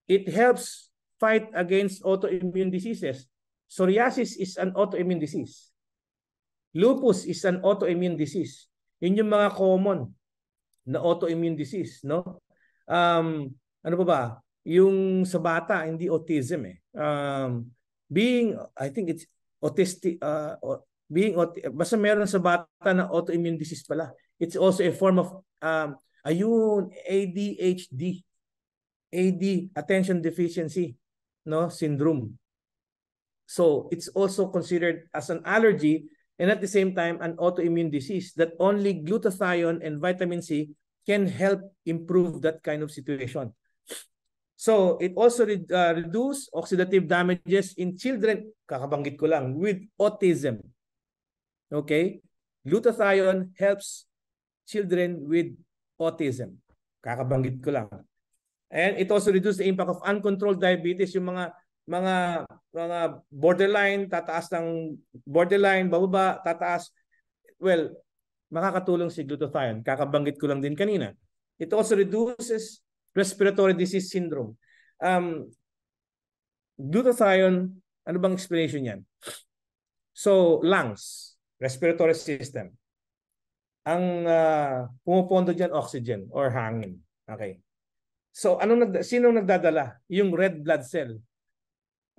It helps fight against autoimmune diseases. Psoriasis is an autoimmune disease. Lupus is an autoimmune disease. Yun yung mga common na autoimmune disease, no? Um, ano pa ba? Yung sa bata, hindi autism eh. Um, being, I think it's autistic, uh, being, basta meron sa bata na autoimmune disease pala. It's also a form of, um, ayun, ADHD. AD, attention deficiency no syndrome. So it's also considered as an allergy and at the same time an autoimmune disease that only glutathione and vitamin C can help improve that kind of situation. So it also re uh, reduce oxidative damages in children, kakabanggit ko lang, with autism. Okay? Glutathione helps children with autism. Kakabanggit ko lang. And it also reduces the impact of uncontrolled diabetes, yung mga mga mga borderline, tataas ng borderline, bababa, tataas. Well, makakatulong si glutathione. Kakabanggit ko lang din kanina. It also reduces respiratory disease syndrome. Um, glutathione, ano bang explanation yan? So, lungs, respiratory system ang uh, pumupondo diyan oxygen or hangin. Okay. So anong nag sinong nagdadala? Yung red blood cell.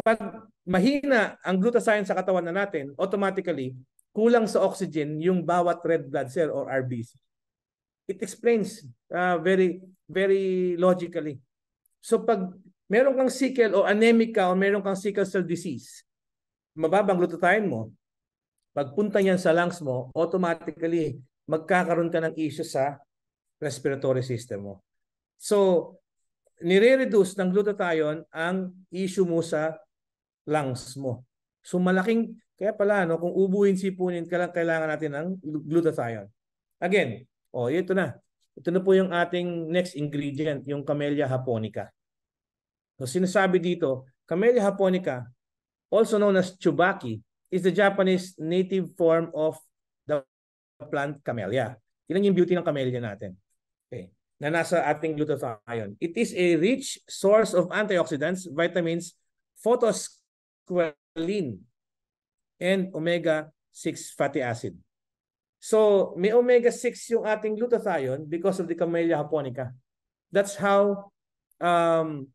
Pag mahina ang glutathione sa katawan na natin, automatically kulang sa oxygen yung bawat red blood cell or RBC. It explains uh, very very logically. So pag meron kang sickle o anemic ka o meron kang sickle cell disease, mababang glutathione mo, pagpunta niyan sa lungs mo, automatically magkakaroon ka ng issue sa respiratory system mo. So, nire-reduce ng glutathione ang issue mo sa lungs mo. So malaking, kaya pala, no, kung ubuin, sipunin, kailangan natin ng glutathione. Again, oh, ito na. Ito na po yung ating next ingredient, yung Camellia japonica. So sinasabi dito, Camellia japonica, also known as chubaki, is the Japanese native form of plant camellia. Yan yung beauty ng camellia natin. Okay. Na nasa ating glutathione. It is a rich source of antioxidants, vitamins, photosqualene, and omega-6 fatty acid. So, may omega-6 yung ating glutathione because of the camellia japonica. That's how um,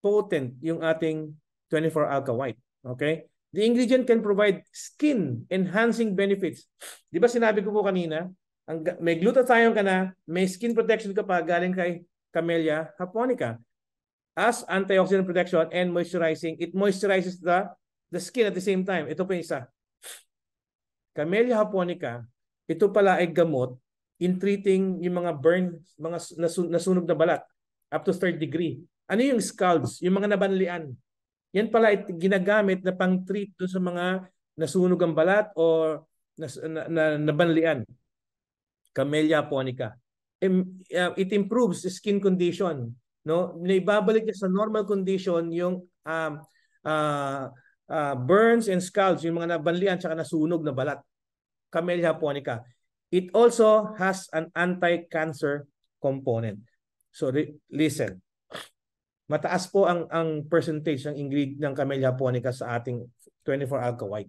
potent yung ating 24 alka white. Okay? The ingredient can provide skin-enhancing benefits. Di ba sinabi ko po kanina, ang, may glutathione ka na, may skin protection ka pa galing kay Camellia japonica. As antioxidant protection and moisturizing, it moisturizes the, the skin at the same time. Ito po isa. Camellia japonica, ito pala ay gamot in treating yung mga burn, mga nasunog na balat up to third degree. Ano yung scalds? Yung mga nabanlian. Yan pala it, ginagamit na pang-treat do sa mga nasunog ang balat o nas, na, na, nabanlian. Camellia aponica. Uh, it improves skin condition. No? Naibabalik niya sa normal condition yung um, uh, uh, burns and scalds, yung mga nabanlian at nasunog na balat. Camellia aponica. It also has an anti-cancer component. So listen, Mataas po ang ang percentage ng ingredient ng Camellia japonica sa ating 24 alkaloid.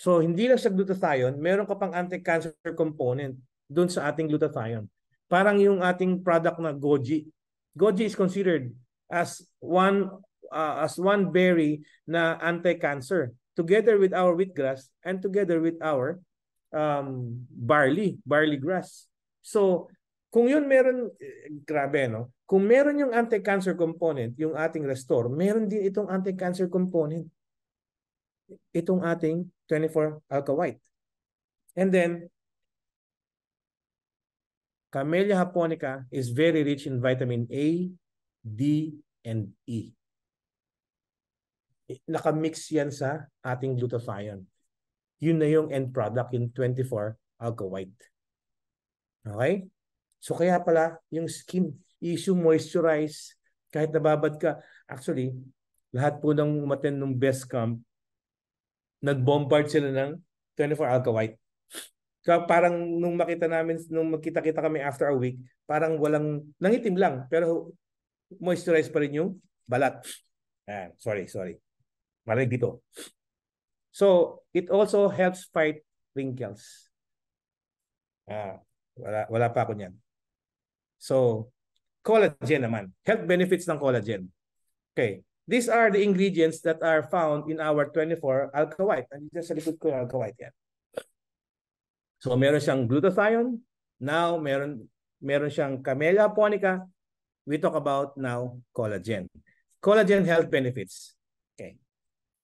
So hindi lang sa glutathione, meron ka pang anti-cancer component doon sa ating glutathione. Parang yung ating product na goji. Goji is considered as one uh, as one berry na anti-cancer together with our wheatgrass and together with our um, barley, barley grass. So kung yun meron, eh, grabe no? Kung meron yung anti-cancer component, yung ating restore, meron din itong anti-cancer component. Itong ating 24 alka And then, Camellia japonica is very rich in vitamin A, D, and E. Nakamix yan sa ating glutathione. Yun na yung end product, yung 24 alka Okay? So kaya pala yung skin issue moisturize, kahit nababad ka. Actually, lahat po ng umaten ng best camp, nag-bombard sila ng 24 Alka White. parang nung makita namin, nung magkita-kita kami after a week, parang walang, nangitim lang, pero moisturize pa rin yung balat. Ah, sorry, sorry. Marig dito. So, it also helps fight wrinkles. Ah, wala, wala pa ako niyan. So, Collagen naman. Health benefits ng collagen. Okay. These are the ingredients that are found in our 24 alkaline. Nandiyan sa likod ko yung alkaline yan. So meron siyang glutathione. Now meron meron siyang camellia ponica. We talk about now collagen. Collagen health benefits. Okay.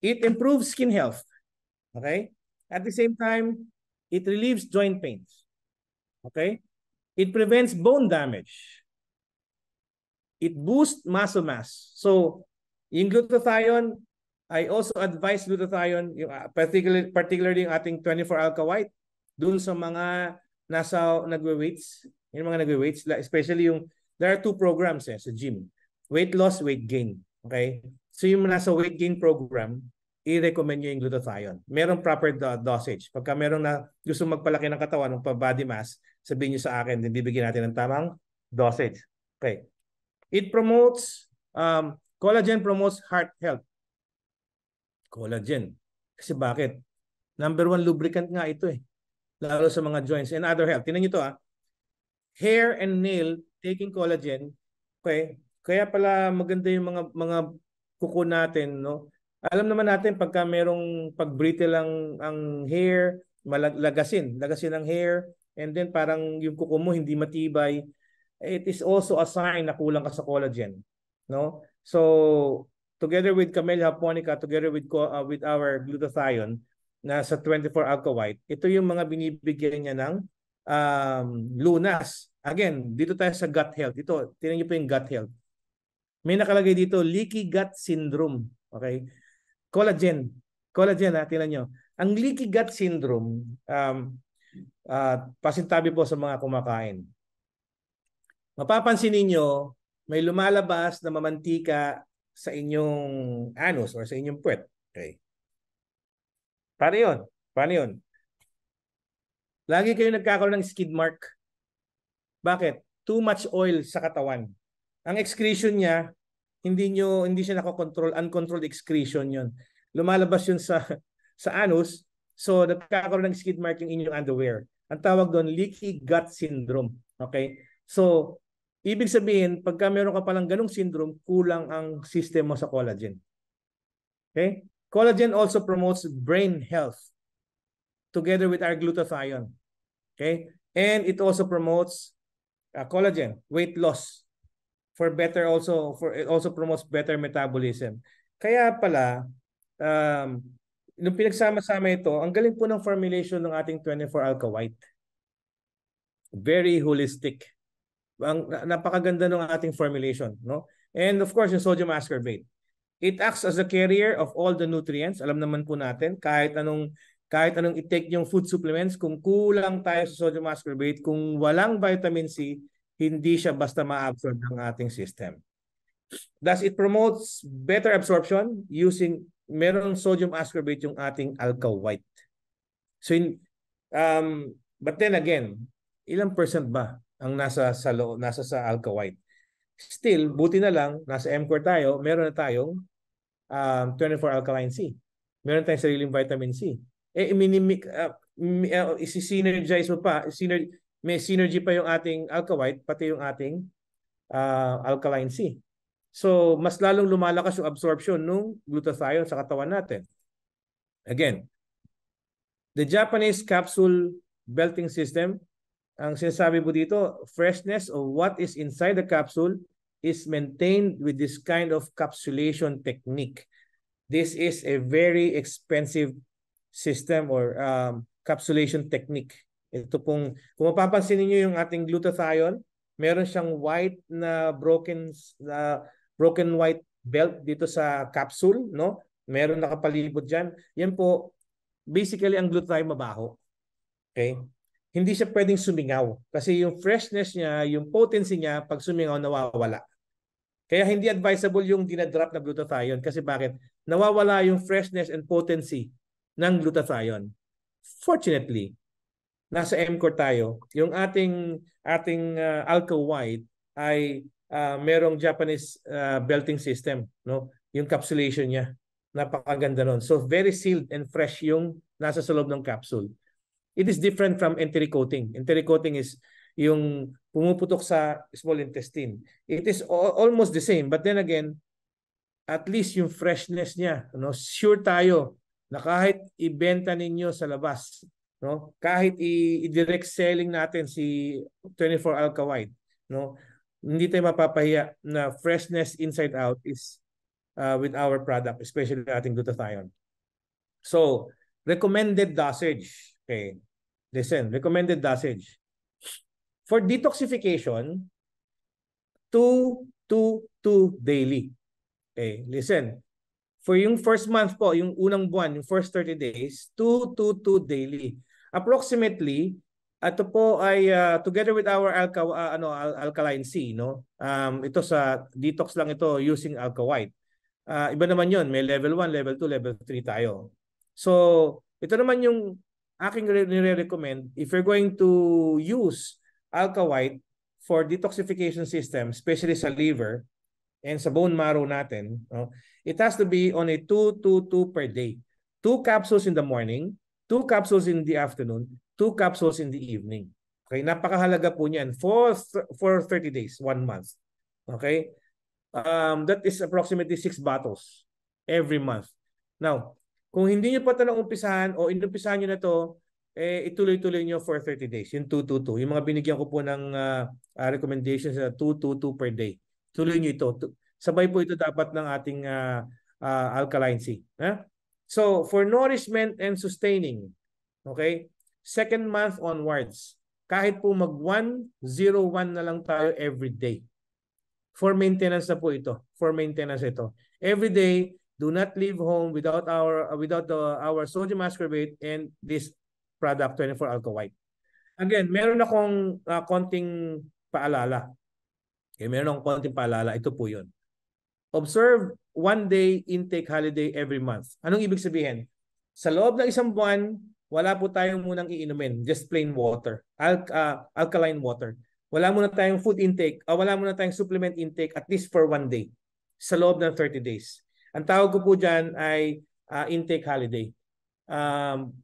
It improves skin health. Okay? At the same time, it relieves joint pains. Okay? It prevents bone damage. It boosts muscle mass. So, yung glutathione, I also advise glutathione, yung, ah, particularly, particularly yung ating 24 alka white, dun sa mga nasa nagwe-weights, yung mga nagwe-weights, especially yung, there are two programs eh, sa gym. Weight loss, weight gain. Okay? So yung nasa weight gain program, i-recommend nyo yung glutathione. Merong proper dosage. Pagka merong na gusto magpalaki ng katawan, ng body mass, sabihin nyo sa akin, then bibigyan natin ng tamang dosage. Okay. It promotes, um, collagen promotes heart health. Collagen. Kasi bakit? Number one lubricant nga ito eh. Lalo sa mga joints and other health. Tinan nyo to ah. Hair and nail taking collagen. Okay. Kaya pala maganda yung mga mga kuko natin, no? Alam naman natin pagka merong pag-brittle ang, ang hair, malagasin, lagasin ang hair, and then parang yung kuko mo hindi matibay, it is also a sign na kulang ka sa collagen. No? So, together with Camellia japonica, together with, uh, with our glutathione, na sa 24 alka white, ito yung mga binibigyan niya ng um, lunas. Again, dito tayo sa gut health. Ito, tingnan niyo po yung gut health. May nakalagay dito, leaky gut syndrome. Okay? Collagen. Collagen, ha? Tinan niyo. Ang leaky gut syndrome, um, uh, pasintabi po sa mga kumakain mapapansin ninyo, may lumalabas na mamantika sa inyong anus or sa inyong puwet. Okay. Paano yun? Paano yun? Lagi kayo nagkakaroon ng skid mark. Bakit? Too much oil sa katawan. Ang excretion niya, hindi niyo hindi siya nakokontrol, uncontrolled excretion 'yon. Lumalabas 'yon sa sa anus, so nagkakaroon ng skid mark yung inyong underwear. Ang tawag doon leaky gut syndrome. Okay? So Ibig sabihin, pagka meron ka palang ganong syndrome, kulang ang system mo sa collagen. Okay? Collagen also promotes brain health together with our glutathione. Okay? And it also promotes uh, collagen, weight loss for better also for it also promotes better metabolism. Kaya pala um nung pinagsama-sama ito, ang galing po ng formulation ng ating 24 alka white. Very holistic ang napakaganda ng ating formulation, no? And of course, yung sodium ascorbate. It acts as a carrier of all the nutrients. Alam naman po natin kahit anong kahit anong i-take yung food supplements, kung kulang tayo sa sodium ascorbate, kung walang vitamin C, hindi siya basta ma-absorb ng ating system. Thus, it promotes better absorption using merong sodium ascorbate yung ating alka-white. So, in, um, but then again, ilang percent ba ang nasa sa lo, nasa sa Alka Still, buti na lang, nasa M MCOR tayo, meron na tayong um, 24 alkaline C. Meron tayong sariling vitamin C. Eh, minimic, uh, ah, uh, ah, synergize mo pa, synergy, may synergy pa yung ating Alka pati yung ating uh, alkaline C. So, mas lalong lumalakas yung absorption ng glutathione sa katawan natin. Again, the Japanese capsule belting system ang sinasabi po dito, freshness of what is inside the capsule is maintained with this kind of capsulation technique. This is a very expensive system or um, capsulation technique. Ito pong, kung mapapansin niyo yung ating glutathione, meron siyang white na broken na broken white belt dito sa capsule, no? Meron nakapalibot diyan. Yan po basically ang glutathione mabaho. Okay? hindi siya pwedeng sumingaw kasi yung freshness niya, yung potency niya pag sumingaw nawawala. Kaya hindi advisable yung dinadrop na glutathione kasi bakit? Nawawala yung freshness and potency ng glutathione. Fortunately, nasa MCOR tayo. Yung ating ating uh, Alco White ay uh, merong Japanese uh, belting system, no? Yung encapsulation niya. Napakaganda noon. So very sealed and fresh yung nasa sa loob ng capsule. It is different from enteric coating. Enteric coating is yung pumuputok sa small intestine. It is almost the same but then again, at least yung freshness niya, no? Sure tayo na kahit ibenta ninyo sa labas, no? Kahit i-direct selling natin si 24 alkawide, no? Hindi tayo mapapahiya na freshness inside out is uh, with our product, especially ating glutathione. So, recommended dosage. Okay. Listen, recommended dosage. For detoxification, 2, 2, 2 daily. Okay, listen. For yung first month po, yung unang buwan, yung first 30 days, 2, 2, 2 daily. Approximately, ito po ay uh, together with our alka, uh, ano, al alkaline C, no? Um, ito sa detox lang ito using alka white. Uh, ah, iba naman yon may level 1, level 2, level 3 tayo. So, ito naman yung aking nire-recommend, if you're going to use Alka for detoxification system, especially sa liver and sa bone marrow natin, no, it has to be on a 2-2-2 per day. Two capsules in the morning, two capsules in the afternoon, two capsules in the evening. Okay, napakahalaga po niyan for, for 30 days, one month. Okay? Um, that is approximately six bottles every month. Now, kung hindi nyo pa ito naumpisahan o inumpisahan nyo na to eh, ituloy-tuloy niyo for 30 days. Yung 222. Yung mga binigyan ko po ng uh, ah, ah, recommendations na 222 per day. Tuloy niyo ito. Sabay po ito dapat ng ating uh, uh, alkaline C. Huh? So, for nourishment and sustaining, okay, second month onwards, kahit po mag-101 na lang tayo every day. For maintenance na po ito. For maintenance ito. Every day, do not leave home without our without the, our sodium ascorbate and this product 24 alka white. Again, meron akong uh, konting paalala. Okay, meron akong konting paalala. Ito po yon Observe one day intake holiday every month. Anong ibig sabihin? Sa loob ng isang buwan, wala po tayong munang iinumin. Just plain water. Al uh, alkaline water. Wala muna tayong food intake. Uh, wala muna tayong supplement intake at least for one day. Sa loob ng 30 days ang tawag ko po dyan ay uh, intake holiday. Um,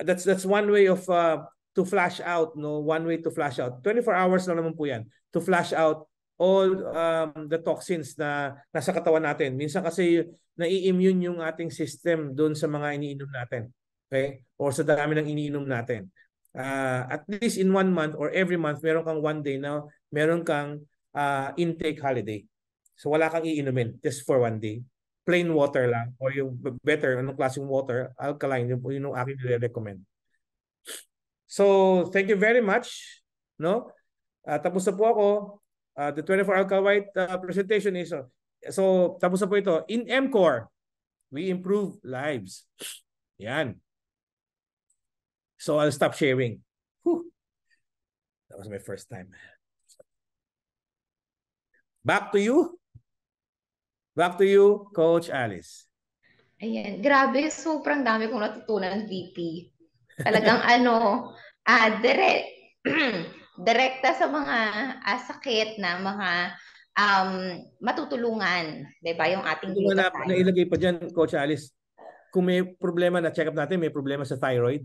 that's that's one way of uh, to flash out, no? One way to flash out. 24 hours na naman po yan to flash out all um, the toxins na nasa katawan natin. Minsan kasi nai-immune yung ating system doon sa mga iniinom natin. Okay? Or sa dami ng iniinom natin. Uh, at least in one month or every month, meron kang one day na meron kang uh, intake holiday. So wala kang iinumin just for one day plain water lang or yung better, anong klaseng water, alkaline, yun, yun yung aking recommend So, thank you very much. No? Uh, tapos na po ako. Uh, the 24 alkalite uh, presentation is, uh, so tapos na po ito. In MCOR, we improve lives. Yan. So I'll stop sharing. Whew. That was my first time. Back to you. Back to you, Coach Alice. Ayan. Grabe, sobrang dami kong natutunan, VP. Talagang ano, ah, direct, direkta sa mga uh, sakit na mga um, matutulungan. Diba? Yung ating ano Matulungan na, na ilagay pa dyan, Coach Alice, kung may problema na check up natin, may problema sa thyroid.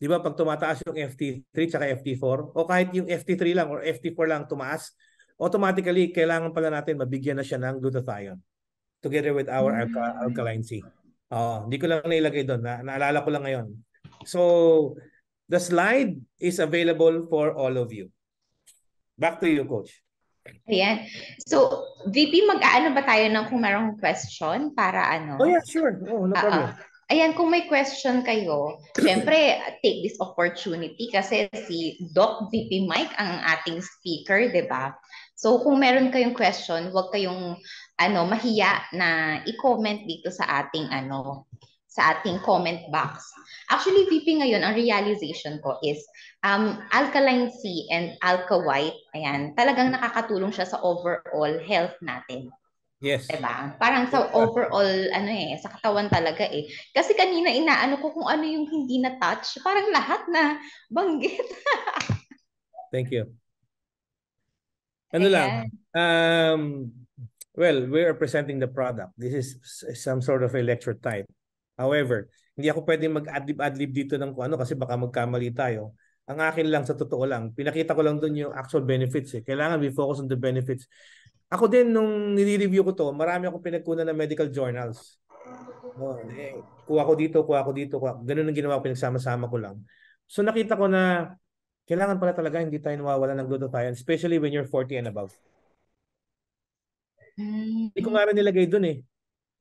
Di ba pag tumataas yung FT3 tsaka FT4 o kahit yung FT3 lang or FT4 lang tumaas, automatically kailangan pala natin mabigyan na siya ng glutathione together with our hmm. alka- alkaline C. Oh, hindi ko lang nailagay doon. Na, naalala ko lang ngayon. So, the slide is available for all of you. Back to you, Coach. Ayan. So, VP, mag-aano ba tayo ng kung merong question para ano? Oh yeah, sure. Oh, no ah, ah. problem. Uh-oh. Ayan, kung may question kayo, syempre, take this opportunity kasi si Doc VP Mike ang ating speaker, di ba? So kung meron kayong question, huwag kayong ano mahiya na i-comment dito sa ating ano sa ating comment box. Actually, VP ngayon, ang realization ko is um, alkaline C and alka white, ayan, talagang nakakatulong siya sa overall health natin. Yes. Diba? Parang sa overall, ano eh, sa katawan talaga eh. Kasi kanina inaano ko kung ano yung hindi na-touch. Parang lahat na banggit. Thank you. Ano lang, um, well, we are presenting the product. This is some sort of a lecture type. However, hindi ako pwedeng mag-adlib-adlib dito ng kung ano kasi baka magkamali tayo. Ang akin lang sa totoo lang, pinakita ko lang doon yung actual benefits. Eh. Kailangan we focus on the benefits. Ako din, nung nire-review ko to, marami akong pinagkunan ng medical journals. No, oh, eh, kuha ko dito, kuha ko dito, kuha. ganun ang ginawa ko, pinagsama-sama ko lang. So nakita ko na kailangan pala talaga hindi tayo nawawala ng glutathione, especially when you're 40 and above. Hindi ko nga rin nilagay dun eh.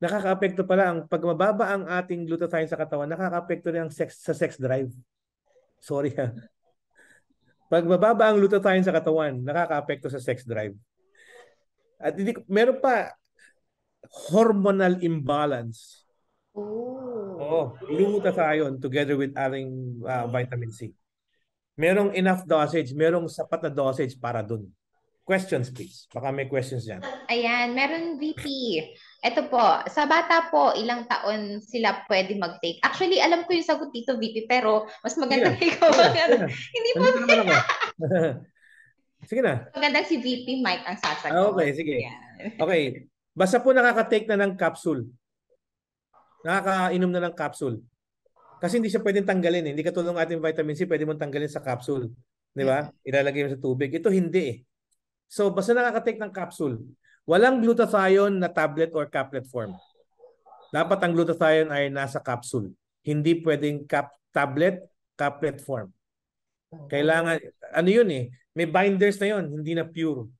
Nakakaapekto pala ang pag mababa ang ating glutathione sa katawan, nakakaapekto rin ang sex, sa sex drive. Sorry ha. Ah. Pag mababa ang glutathione sa katawan, nakakaapekto sa sex drive. At hindi, meron pa hormonal imbalance. Oh. Oo, glutathione together with aring uh, ah, vitamin C merong enough dosage, merong sapat na dosage para dun. Questions please. Baka may questions dyan. Ayan, meron VP. Ito po, sa bata po, ilang taon sila pwede mag-take? Actually, alam ko yung sagot dito, VP, pero mas maganda yeah, ikaw. Yeah, yeah. Hindi po. sige na. Maganda si VP Mike ang sasagot. Ah, okay, sige. Yeah. okay. Basta po nakaka-take na ng capsule. Nakakainom na ng capsule. Kasi hindi siya pwedeng tanggalin. Eh. Hindi katulad ng ating vitamin C, pwede mong tanggalin sa capsule. Di ba? Ilalagay mo sa tubig. Ito hindi eh. So basta nakakatake ng capsule. Walang glutathione na tablet or caplet form. Dapat ang glutathione ay nasa capsule. Hindi pwedeng cap tablet, caplet form. Kailangan, ano yun eh, may binders na yun, hindi na pure.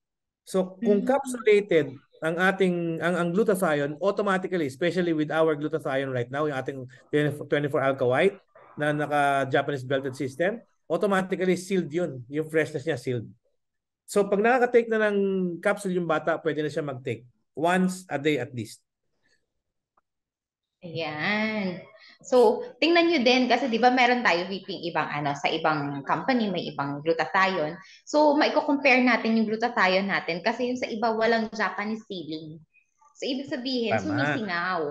So kung mm-hmm. capsulated, ang ating ang, ang glutathione automatically especially with our glutathione right now yung ating 24 alka white na naka Japanese belted system automatically sealed yun yung freshness niya sealed so pag nakaka-take na ng capsule yung bata pwede na siya mag-take once a day at least Ayan. So, tingnan nyo din kasi 'di ba meron tayo VPing ibang ano sa ibang company may ibang glutathione. So, maiko-compare natin yung glutathione natin kasi yung sa iba walang Japanese sealing. So, ibig sabihin tama. sumisingaw.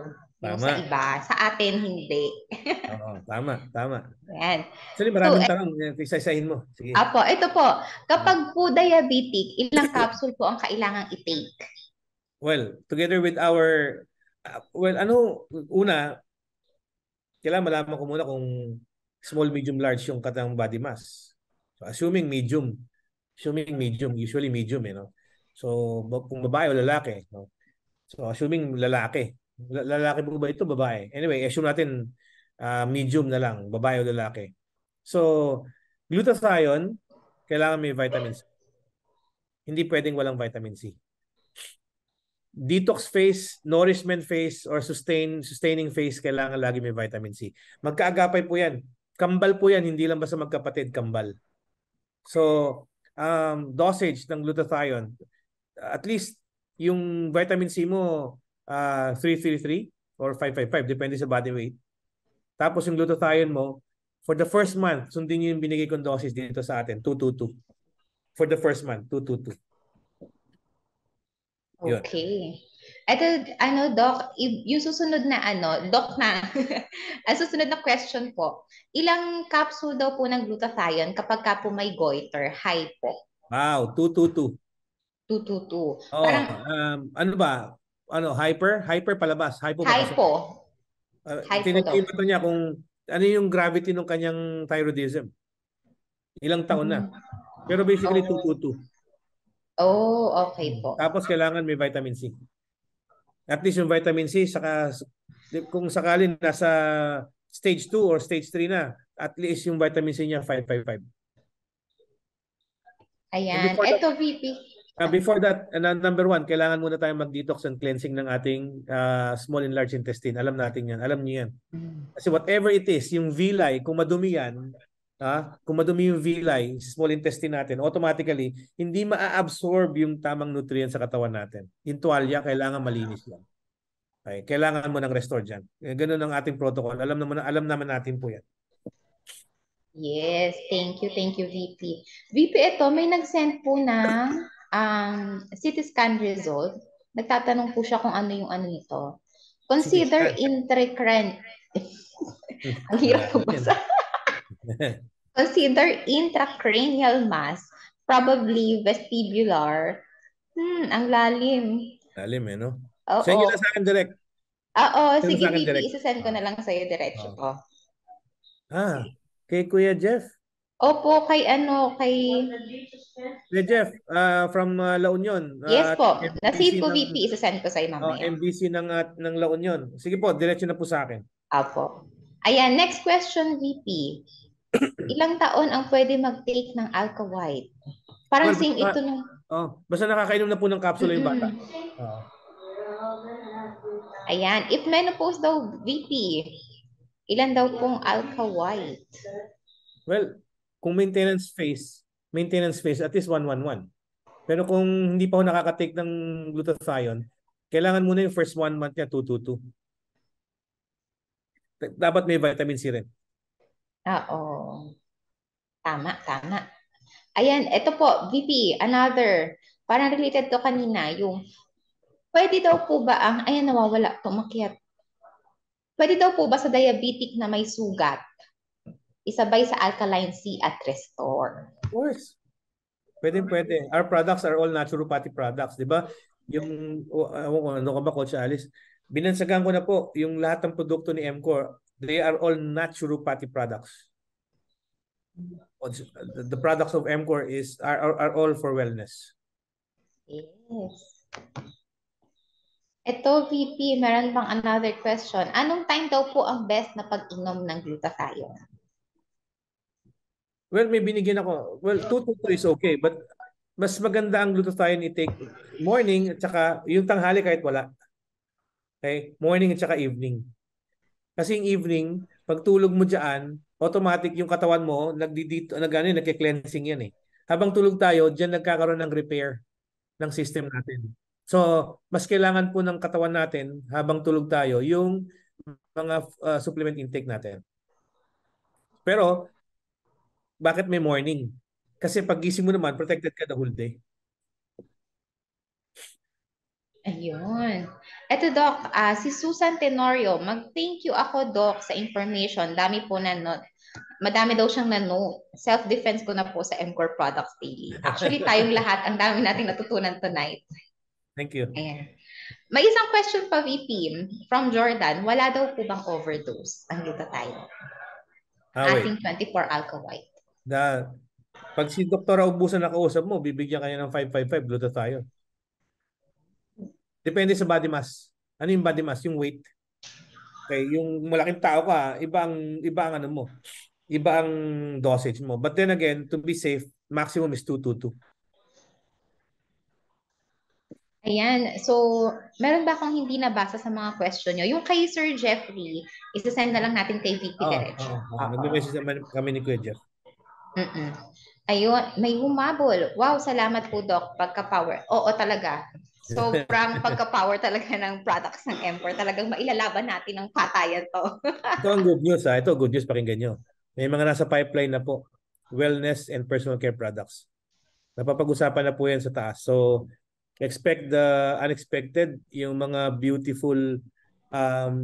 Tama. Yung sa iba, sa atin hindi. Oo, tama, tama. Ayan. So, maraming so, eh tanong, eh, isasahin mo. Sige. Apo, ito po. Kapag po diabetic, ilang capsule po ang kailangang i-take? Well, together with our well, ano, una, kailangan malaman ko muna kung small, medium, large yung katang body mass. So, assuming medium, assuming medium, usually medium, eh, no? So, kung babae o lalaki, no? So, assuming lalaki. Lalaki po ba ito? Babae. Anyway, assume natin uh, medium na lang, babae o lalaki. So, glutathione, kailangan may vitamin C. Hindi pwedeng walang vitamin C detox phase, nourishment phase, or sustain sustaining phase, kailangan lagi may vitamin C. Magkaagapay po yan. Kambal po yan, hindi lang basta magkapatid, kambal. So, um, dosage ng glutathione, at least yung vitamin C mo, uh, ah, 333 or 555, depende sa body weight. Tapos yung glutathione mo, for the first month, sundin nyo yung binigay kong dosage dito sa atin, 222. For the first month, 222. Yun. Okay. Ito, ano, Doc, yung susunod na ano, Doc na, ang susunod na question po, ilang capsule daw po ng glutathione kapag ka po may goiter, high po? Wow, 222. 222. Oh, Parang, um, ano ba? Ano, hyper? Hyper palabas. Hypo. Hypo. Uh, Tinitiba to niya kung ano yung gravity ng kanyang thyroidism. Ilang taon na. Mm. Pero basically, oh. 222. Oh, okay mm. po. Tapos kailangan may vitamin C. At least yung vitamin C, saka, kung sakali nasa stage 2 or stage 3 na, at least yung vitamin C niya 555. Ayan. Ito, VP. Uh, before that, uh, number one, kailangan muna tayong mag-detox and cleansing ng ating uh, small and large intestine. Alam natin yan. Alam niyo yan. Mm. Kasi whatever it is, yung villi, kung madumi yan, ah, kung madumi yung villi, small intestine natin, automatically, hindi maa-absorb yung tamang nutrients sa katawan natin. Yung tuwalya, kailangan malinis yan. Okay, kailangan mo ng restore dyan. Eh, ganun ang ating protocol. Alam naman, alam naman natin po yan. Yes, thank you, thank you, VP. VP, ito, may nag-send po na um, CT scan result. Nagtatanong po siya kung ano yung ano nito. Consider intracranial. ang hirap ko basa. Consider intracranial mass, probably vestibular. Hmm, ang lalim. Lalim eh, no? Oo. Send na sa akin direct. Ah, oo, sige, Vicky, isasend ko na lang sa sa'yo diretso ko. Ah. ah, kay Kuya Jeff? Opo, kay ano, kay... Kuya Jeff, uh, from uh, La Union. Uh, yes po, nasave ko VP, isasend ko sa sa'yo mamaya. Oh, MBC ng, uh, ng La Union. Sige po, diretso na po sa akin. Apo. Ayan, next question, VP ilang taon ang pwede mag-take ng Alka-White? Parang well, same ito nung... Oh, basta nakakainom na po ng kapsula mm yung bata. Oh. Ayan. If menopause daw, VP, ilan daw pong Alka-White? Well, kung maintenance phase, maintenance phase, at least 111. Pero kung hindi pa ako nakaka-take ng glutathione, kailangan muna yung first one month niya, 222. Dapat may vitamin C rin. Ah, oo. Tama, tama. Ayan, ito po, VP, another. Parang related to kanina, yung pwede daw po ba ang, ayan, nawawala, tumakyat. Pwede daw po ba sa diabetic na may sugat, isabay sa alkaline C at restore? Of course. Pwede, pwede. Our products are all naturopathy products, di ba? Yung, ano ka ba, Coach Alice? Binansagan ko na po yung lahat ng produkto ni MCOR they are all naturopathy products. Oh, the products of MCOR is are, are, are all for wellness. Yes. Ito, VP, meron bang another question? Anong time daw po ang best na pag-inom ng glutathione? Well, may binigyan ako. Well, 2 to 3 is okay. But mas maganda ang glutathione i-take morning at saka yung tanghali kahit wala. Okay? Morning at saka evening. Kasi yung evening, pagtulog mo dyan, automatic yung katawan mo, nagdidito, nagano, nagke-cleansing yan eh. Habang tulog tayo, dyan nagkakaroon ng repair ng system natin. So, mas kailangan po ng katawan natin habang tulog tayo yung mga uh, supplement intake natin. Pero, bakit may morning? Kasi pag gising mo naman, protected ka the whole day. Ayun. Eto, Doc, uh, si Susan Tenorio, mag-thank you ako, Doc, sa information. Dami po na note. Madami daw siyang nanote. Self-defense ko na po sa MCOR products daily. Actually, tayong lahat, ang dami nating natutunan tonight. Thank you. Ayan. May isang question pa, VP, from Jordan. Wala daw po bang overdose? Ang dito tayo. Ah, Ating 24 alcohol. Na, pag si Doktora Ubusan nakausap mo, bibigyan kanya ng 555, glutathione. Depende sa body mass. Ano yung body mass? Yung weight. Okay, yung malaking tao ka, iba ang, iba ang ano mo. Iba ang dosage mo. But then again, to be safe, maximum is 222. Ayan. So, meron ba akong hindi nabasa sa mga question nyo? Yung kay Sir Jeffrey, isa-send na lang natin kay Vicky oh, Diretso. Oh, oh. Nag-message naman kami ni Kuya Jeff. Mm-mm. Ayun, may humabol. Wow, salamat po, Doc. Pagka-power. Oo, talaga. Sobrang pagka-power talaga ng products ng Empor. Talagang mailalaban natin ng patayan to. ito ang good news ha. Ah. Ito good news, pakinggan nyo. May mga nasa pipeline na po. Wellness and personal care products. Napapag-usapan na po yan sa taas. So, expect the unexpected, yung mga beautiful um,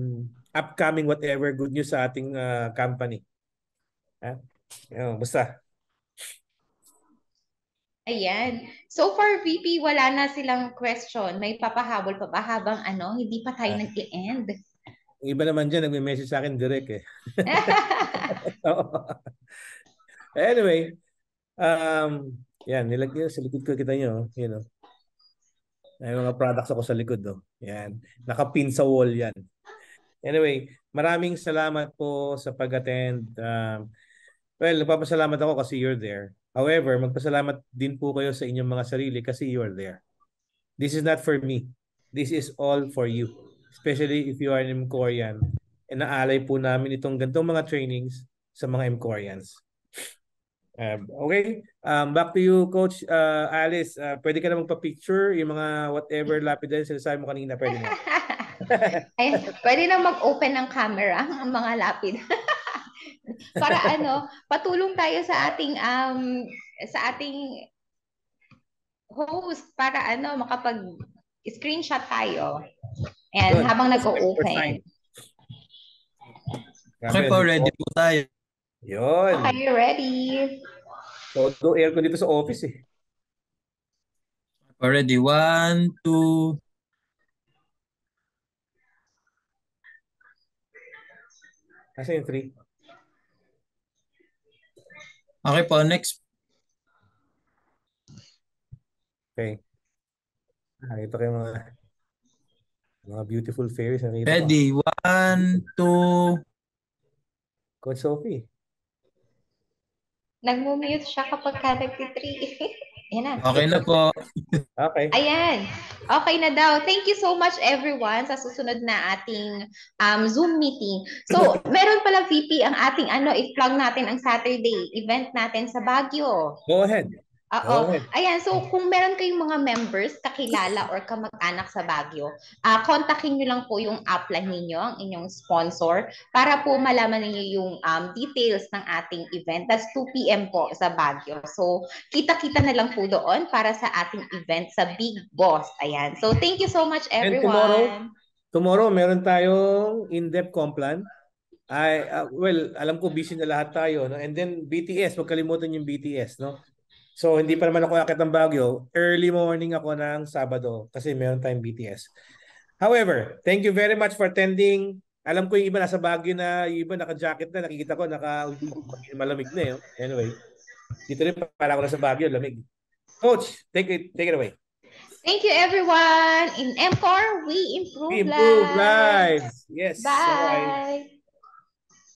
upcoming whatever good news sa ating uh, company. Ha? Huh? Basta, Ayan. So far, VP, wala na silang question. May papahabol pa ba habang ano, hindi pa tayo ah. nag end Iba naman dyan, nagme-message sa akin direct eh. anyway, um, yan, nilagay sa likod ko kita nyo, you know. May mga products ako sa likod, no? Oh. Yan. Nakapin sa wall yan. Anyway, maraming salamat po sa pag-attend. Um, well, nagpapasalamat ako kasi you're there. However, magpasalamat din po kayo sa inyong mga sarili kasi you are there. This is not for me. This is all for you. Especially if you are an MCORian. And eh, naalay po namin itong gantong mga trainings sa mga MCORians. Um, okay, um, back to you, Coach uh, Alice. Uh, pwede ka na magpa-picture, yung mga whatever lapidary sinasabi mo kanina, pwede na. Ay, pwede na mag-open ng camera ang mga lapid. para ano, patulong tayo sa ating um sa ating host para ano makapag screenshot tayo. And Good. habang nag-o-open. Okay po, ready po tayo. Yun. Okay, ready. Todo air ko dito sa office eh. Already, one, two, Asa yung three? Okay po, next. Okay. Ah, ito kayo mga mga beautiful fairies. Nakita Ready, ko. one, two. Coach Sophie. Nag-mute siya kapag ka nag-3. Ayan na. Okay na po. okay. Ayan. Okay na daw. Thank you so much everyone sa susunod na ating um, Zoom meeting. So, meron pala VP ang ating ano, i-plug natin ang Saturday event natin sa Baguio. Go ahead. Oo. Oh. Ayan, so hmm. kung meron kayong mga members, kakilala or kamag-anak sa Baguio, uh, kontakin nyo lang po yung upline ninyo, ang inyong sponsor, para po malaman niyo yung um, details ng ating event. That's 2 p.m. po sa Baguio. So, kita-kita na lang po doon para sa ating event sa Big Boss. Ayan. So, thank you so much everyone. And tomorrow, tomorrow meron tayong in-depth complan. Ay, uh, well, alam ko busy na lahat tayo. No? And then BTS, huwag kalimutan yung BTS. No? So hindi pa naman ako akit ng Baguio. Early morning ako ng Sabado kasi meron tayong BTS. However, thank you very much for attending. Alam ko yung iba nasa Baguio na, yung iba naka-jacket na, nakikita ko, naka malamig na yun. Eh. Anyway, dito rin para ako nasa Baguio, lamig. Coach, take it, take it away. Thank you everyone. In MCOR, we improve, we improve lives. lives. Yes. Bye. Bye.